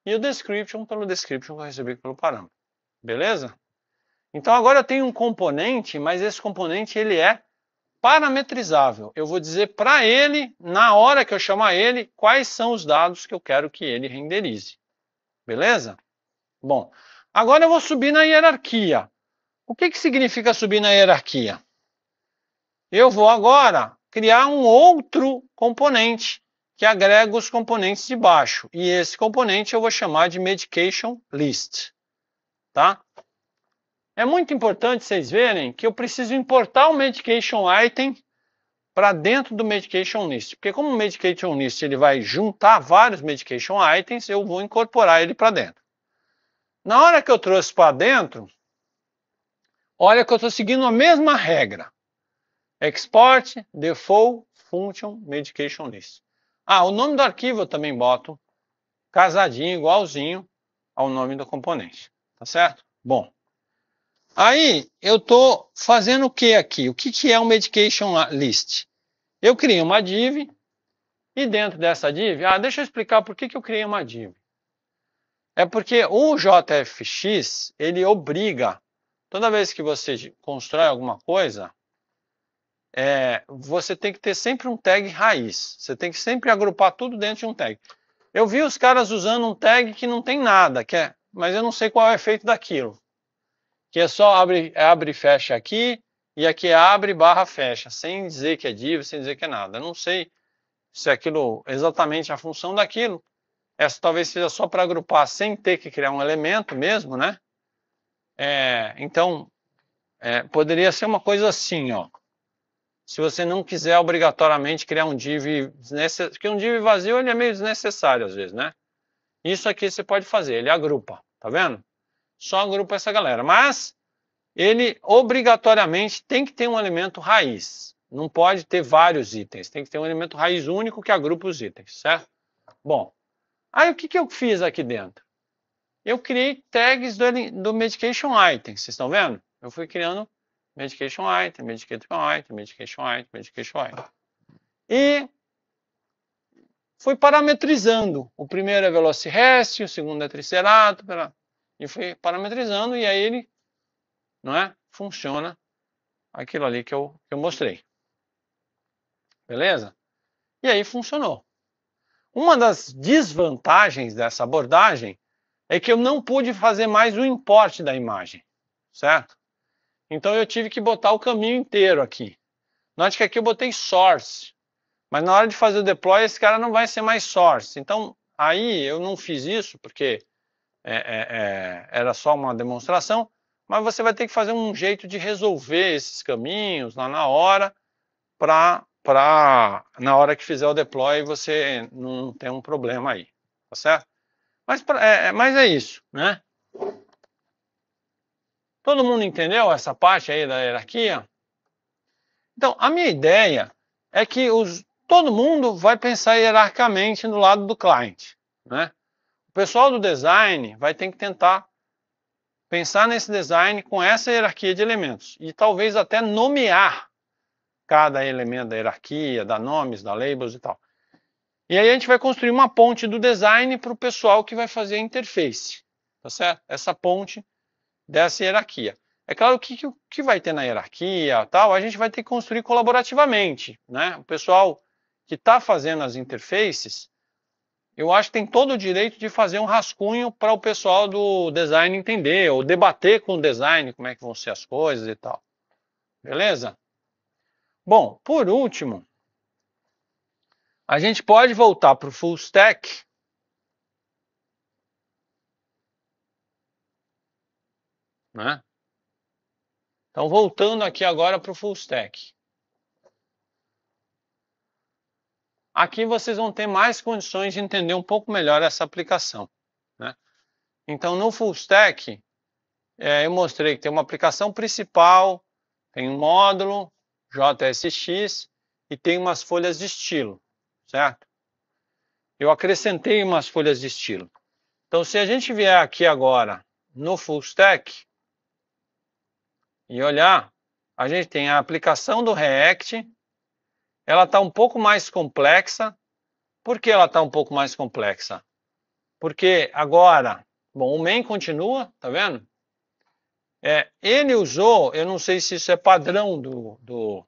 Speaker 1: e o description pelo description que eu recebi pelo parâmetro. Beleza? Então agora eu tenho um componente, mas esse componente ele é parametrizável. Eu vou dizer para ele, na hora que eu chamar ele, quais são os dados que eu quero que ele renderize. Beleza? Bom, agora eu vou subir na hierarquia. O que, que significa subir na hierarquia? Eu vou agora criar um outro componente que agrega os componentes de baixo. E esse componente eu vou chamar de medication list. Tá? É muito importante vocês verem que eu preciso importar o medication item para dentro do medication list. Porque como o medication list ele vai juntar vários medication items, eu vou incorporar ele para dentro. Na hora que eu trouxe para dentro, olha que eu estou seguindo a mesma regra. Export, default, function, medication list. Ah, o nome do arquivo eu também boto casadinho, igualzinho ao nome do componente. Tá certo? Bom, Aí eu estou fazendo o que aqui? O que, que é um medication list? Eu criei uma div e dentro dessa div, ah, deixa eu explicar por que, que eu criei uma div. É porque o JFX ele obriga, toda vez que você constrói alguma coisa, é, você tem que ter sempre um tag raiz. Você tem que sempre agrupar tudo dentro de um tag. Eu vi os caras usando um tag que não tem nada, que é, mas eu não sei qual é o efeito daquilo que é só abre, abre e fecha aqui, e aqui é abre barra fecha, sem dizer que é div, sem dizer que é nada. Eu não sei se aquilo exatamente a função daquilo. Essa talvez seja só para agrupar sem ter que criar um elemento mesmo, né? É, então, é, poderia ser uma coisa assim, ó. Se você não quiser obrigatoriamente criar um div porque um div vazio ele é meio desnecessário às vezes, né? Isso aqui você pode fazer, ele agrupa, tá vendo? só agrupa essa galera. Mas ele obrigatoriamente tem que ter um elemento raiz. Não pode ter vários itens, tem que ter um elemento raiz único que agrupa os itens, certo? Bom, aí o que, que eu fiz aqui dentro? Eu criei tags do, do medication item, vocês estão vendo? Eu fui criando medication item, medication item, medication item, medication item. E fui parametrizando. O primeiro é Velocirest, o segundo é tricerato e foi parametrizando, e aí ele não é, funciona aquilo ali que eu, que eu mostrei. Beleza? E aí funcionou. Uma das desvantagens dessa abordagem é que eu não pude fazer mais o importe da imagem, certo? Então eu tive que botar o caminho inteiro aqui. Note que aqui eu botei source, mas na hora de fazer o deploy esse cara não vai ser mais source. Então aí eu não fiz isso porque é, é, é, era só uma demonstração, mas você vai ter que fazer um jeito de resolver esses caminhos lá na hora, para na hora que fizer o deploy você não ter um problema aí, tá certo? Mas é, é, mas é isso, né? Todo mundo entendeu essa parte aí da hierarquia? Então, a minha ideia é que os, todo mundo vai pensar hierarquicamente no lado do cliente, né? pessoal do design vai ter que tentar pensar nesse design com essa hierarquia de elementos e talvez até nomear cada elemento da hierarquia, dar nomes, dar labels e tal. E aí a gente vai construir uma ponte do design para o pessoal que vai fazer a interface, tá certo? Essa ponte dessa hierarquia. É claro que o que vai ter na hierarquia tal, a gente vai ter que construir colaborativamente, né? O pessoal que está fazendo as interfaces eu acho que tem todo o direito de fazer um rascunho para o pessoal do design entender, ou debater com o design como é que vão ser as coisas e tal. Beleza? Bom, por último, a gente pode voltar para o full stack. Né? Então, voltando aqui agora para o full stack. Aqui vocês vão ter mais condições de entender um pouco melhor essa aplicação. Né? Então, no Full Stack, é, eu mostrei que tem uma aplicação principal, tem um módulo, JSX, e tem umas folhas de estilo, certo? Eu acrescentei umas folhas de estilo. Então, se a gente vier aqui agora no Full Stack e olhar, a gente tem a aplicação do React, ela está um pouco mais complexa. Por que ela está um pouco mais complexa? Porque agora, bom, o main continua, tá vendo? É, ele usou, eu não sei se isso é padrão do, do,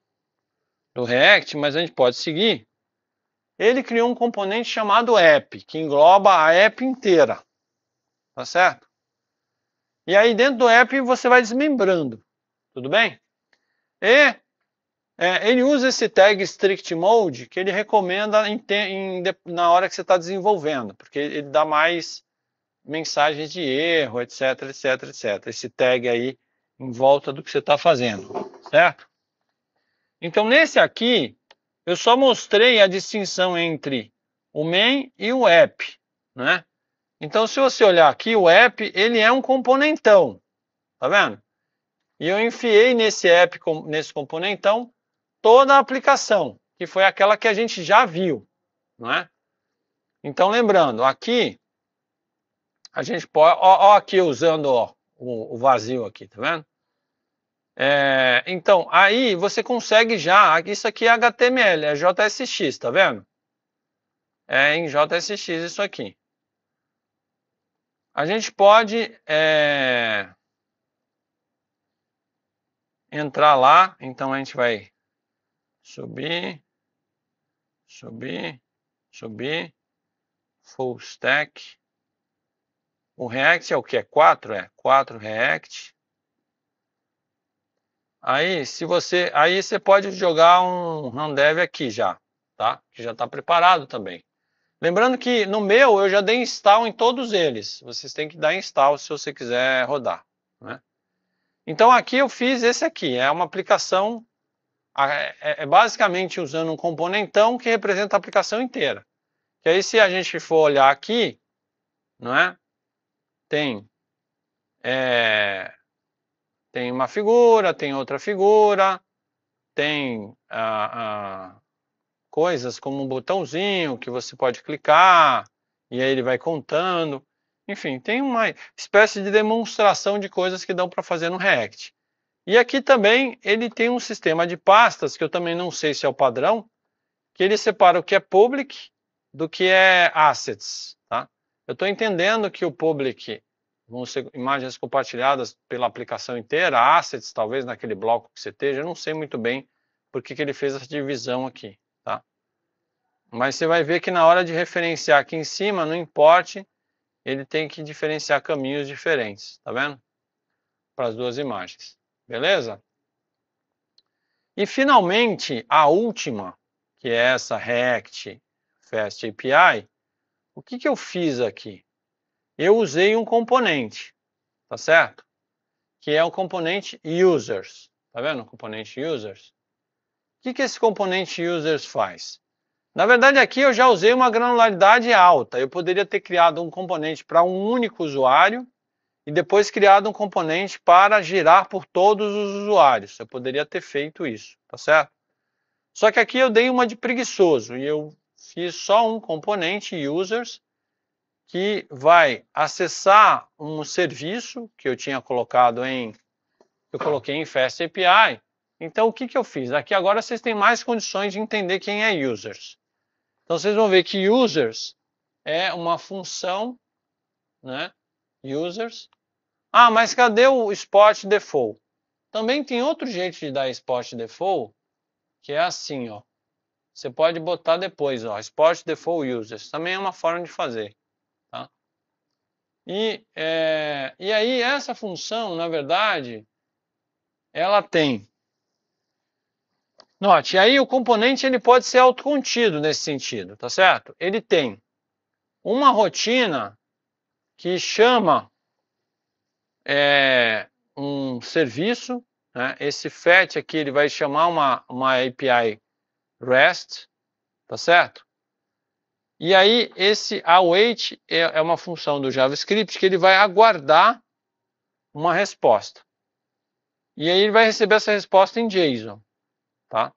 Speaker 1: do React, mas a gente pode seguir. Ele criou um componente chamado app, que engloba a app inteira, tá certo? E aí dentro do app você vai desmembrando, tudo bem? E é, ele usa esse tag strict mode que ele recomenda em te, em, na hora que você está desenvolvendo, porque ele dá mais mensagens de erro, etc, etc, etc. Esse tag aí em volta do que você está fazendo, certo? Então, nesse aqui, eu só mostrei a distinção entre o main e o app, né? Então, se você olhar aqui, o app, ele é um componentão, tá vendo? E eu enfiei nesse app, nesse componentão, toda a aplicação, que foi aquela que a gente já viu, não é? Então, lembrando, aqui a gente pode. Ó, ó aqui usando ó, o, o, vazio aqui, tá vendo? É, então, aí você consegue já. Isso aqui é HTML, é JSX, tá vendo? É em JSX isso aqui. A gente pode é, entrar lá, então a gente vai subir, subir, subir, full stack. O React é o que? É 4? É 4 React. Aí, se você, aí você pode jogar um Randev aqui já, tá? Que já está preparado também. Lembrando que no meu eu já dei install em todos eles. Vocês têm que dar install se você quiser rodar, né? Então aqui eu fiz esse aqui, é uma aplicação é, é, é basicamente usando um componentão que representa a aplicação inteira. Que aí, se a gente for olhar aqui, não é? Tem, é, tem uma figura, tem outra figura, tem ah, ah, coisas como um botãozinho que você pode clicar e aí ele vai contando. Enfim, tem uma espécie de demonstração de coisas que dão para fazer no React. E aqui também ele tem um sistema de pastas, que eu também não sei se é o padrão, que ele separa o que é public do que é assets. Tá? Eu estou entendendo que o public vão ser imagens compartilhadas pela aplicação inteira, assets, talvez naquele bloco que você esteja, eu não sei muito bem por que, que ele fez essa divisão aqui. Tá? Mas você vai ver que na hora de referenciar aqui em cima, no importe, ele tem que diferenciar caminhos diferentes, tá vendo? Para as duas imagens. Beleza? E finalmente, a última, que é essa React Fast API, o que, que eu fiz aqui? Eu usei um componente, tá certo? Que é o componente users. Tá vendo? O componente users. O que, que esse componente users faz? Na verdade, aqui eu já usei uma granularidade alta. Eu poderia ter criado um componente para um único usuário e depois criado um componente para girar por todos os usuários. Eu poderia ter feito isso, tá certo? Só que aqui eu dei uma de preguiçoso e eu fiz só um componente users que vai acessar um serviço que eu tinha colocado em eu coloquei em Fast API. Então o que que eu fiz? Aqui agora vocês têm mais condições de entender quem é users. Então vocês vão ver que users é uma função, né? Users ah, mas cadê o Spot Default? Também tem outro jeito de dar Spot Default, que é assim, ó. Você pode botar depois, ó, Spot Default Users. Também é uma forma de fazer. Tá? E, é, e aí, essa função, na verdade, ela tem... Note, aí o componente ele pode ser autocontido nesse sentido, tá certo? Ele tem uma rotina que chama é, um serviço, né? esse FET aqui ele vai chamar uma, uma API REST, tá certo? E aí esse await é, é uma função do JavaScript que ele vai aguardar uma resposta. E aí ele vai receber essa resposta em JSON, tá?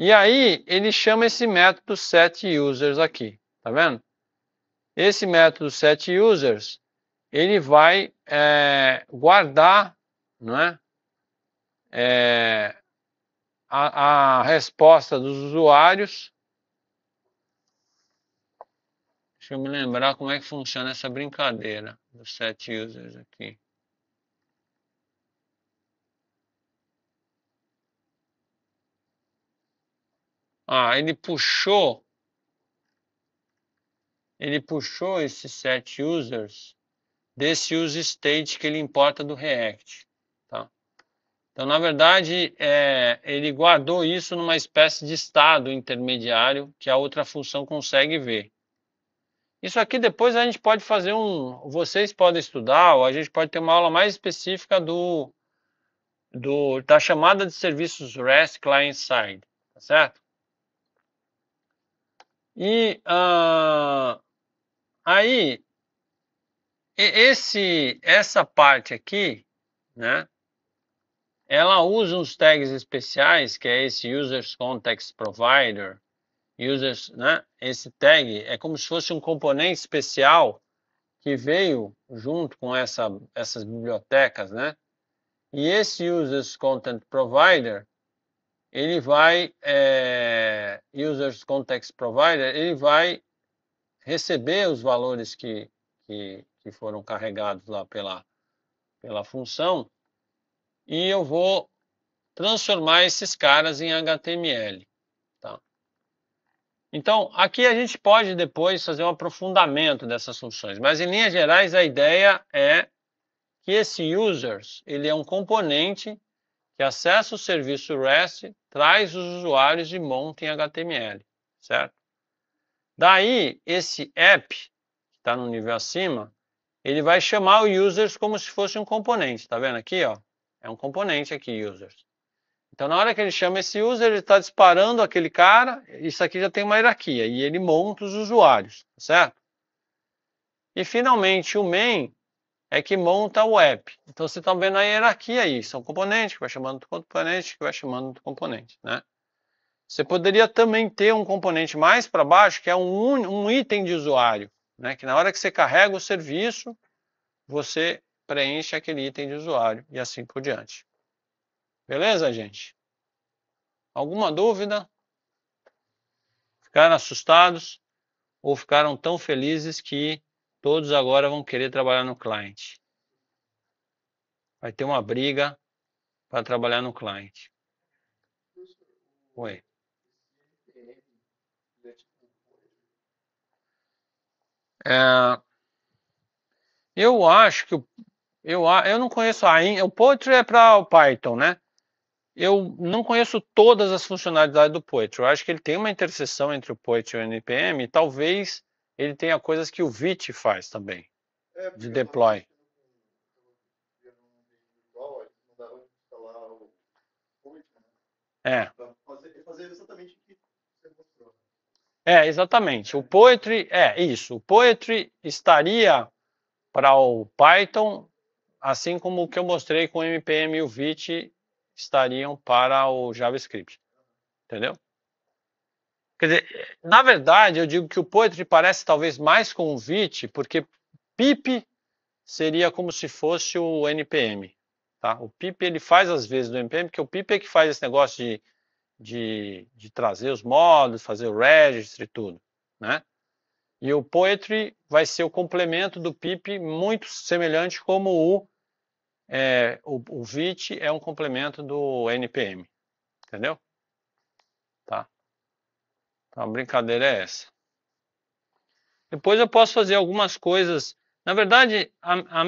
Speaker 1: E aí ele chama esse método setUsers aqui, tá vendo? Esse método setUsers, ele vai é, guardar não é? é a, a, resposta dos usuários. Deixa eu me lembrar como é que funciona essa brincadeira dos sete users aqui. Ah, ele puxou. Ele puxou esses sete users desse use state que ele importa do React. Tá? Então, na verdade, é, ele guardou isso numa espécie de estado intermediário que a outra função consegue ver. Isso aqui depois a gente pode fazer um. Vocês podem estudar, ou a gente pode ter uma aula mais específica do, do da chamada de serviços REST client-side, tá certo? E uh, aí esse, essa parte aqui, né? Ela usa uns tags especiais, que é esse Users Context Provider, users, né? Esse tag é como se fosse um componente especial que veio junto com essa, essas bibliotecas, né? E esse Users Content Provider, ele vai, é, Users Context Provider, ele vai receber os valores que, que, que foram carregados lá pela, pela função, e eu vou transformar esses caras em HTML. Tá? Então, aqui a gente pode depois fazer um aprofundamento dessas funções, mas em linhas gerais a ideia é que esse users ele é um componente que acessa o serviço REST, traz os usuários e monta em HTML, certo? Daí, esse app, que está no nível acima, ele vai chamar o users como se fosse um componente, tá vendo aqui, ó? É um componente aqui, users. Então, na hora que ele chama esse user, ele está disparando aquele cara, isso aqui já tem uma hierarquia, e ele monta os usuários, tá certo? E, finalmente, o main é que monta o app. Então, você está vendo a hierarquia aí, são componentes, que vai chamando do componente, que vai chamando do componente, né? Você poderia também ter um componente mais para baixo, que é um, um item de usuário né? que na hora que você carrega o serviço, você preenche aquele item de usuário e assim por diante. Beleza, gente? Alguma dúvida? Ficaram assustados ou ficaram tão felizes que todos agora vão querer trabalhar no cliente? Vai ter uma briga para trabalhar no cliente. Oi. É, eu acho que. Eu, eu não conheço ainda. O Poetry é para o Python, né? Eu não conheço todas as funcionalidades do Poetry. Eu acho que ele tem uma interseção entre o Poetry e o NPM. E talvez ele tenha coisas que o Vit faz também, é, de deploy. Né? É. Então, fazer, fazer exatamente é, exatamente. O Poetry, é isso. O Poetry estaria para o Python, assim como o que eu mostrei com o MPM e o Vit estariam para o JavaScript. Entendeu? Quer dizer, na verdade, eu digo que o Poetry parece talvez mais com o Vit, porque pip seria como se fosse o NPM. Tá? O pip ele faz às vezes do NPM, porque o pip é que faz esse negócio de de, de trazer os módulos, fazer o registro e tudo, né? E o Poetry vai ser o complemento do PIP, muito semelhante como o, é, o, o VIT é um complemento do NPM, entendeu? Tá. Então, tá, a brincadeira é essa. Depois eu posso fazer algumas coisas. Na verdade, a, a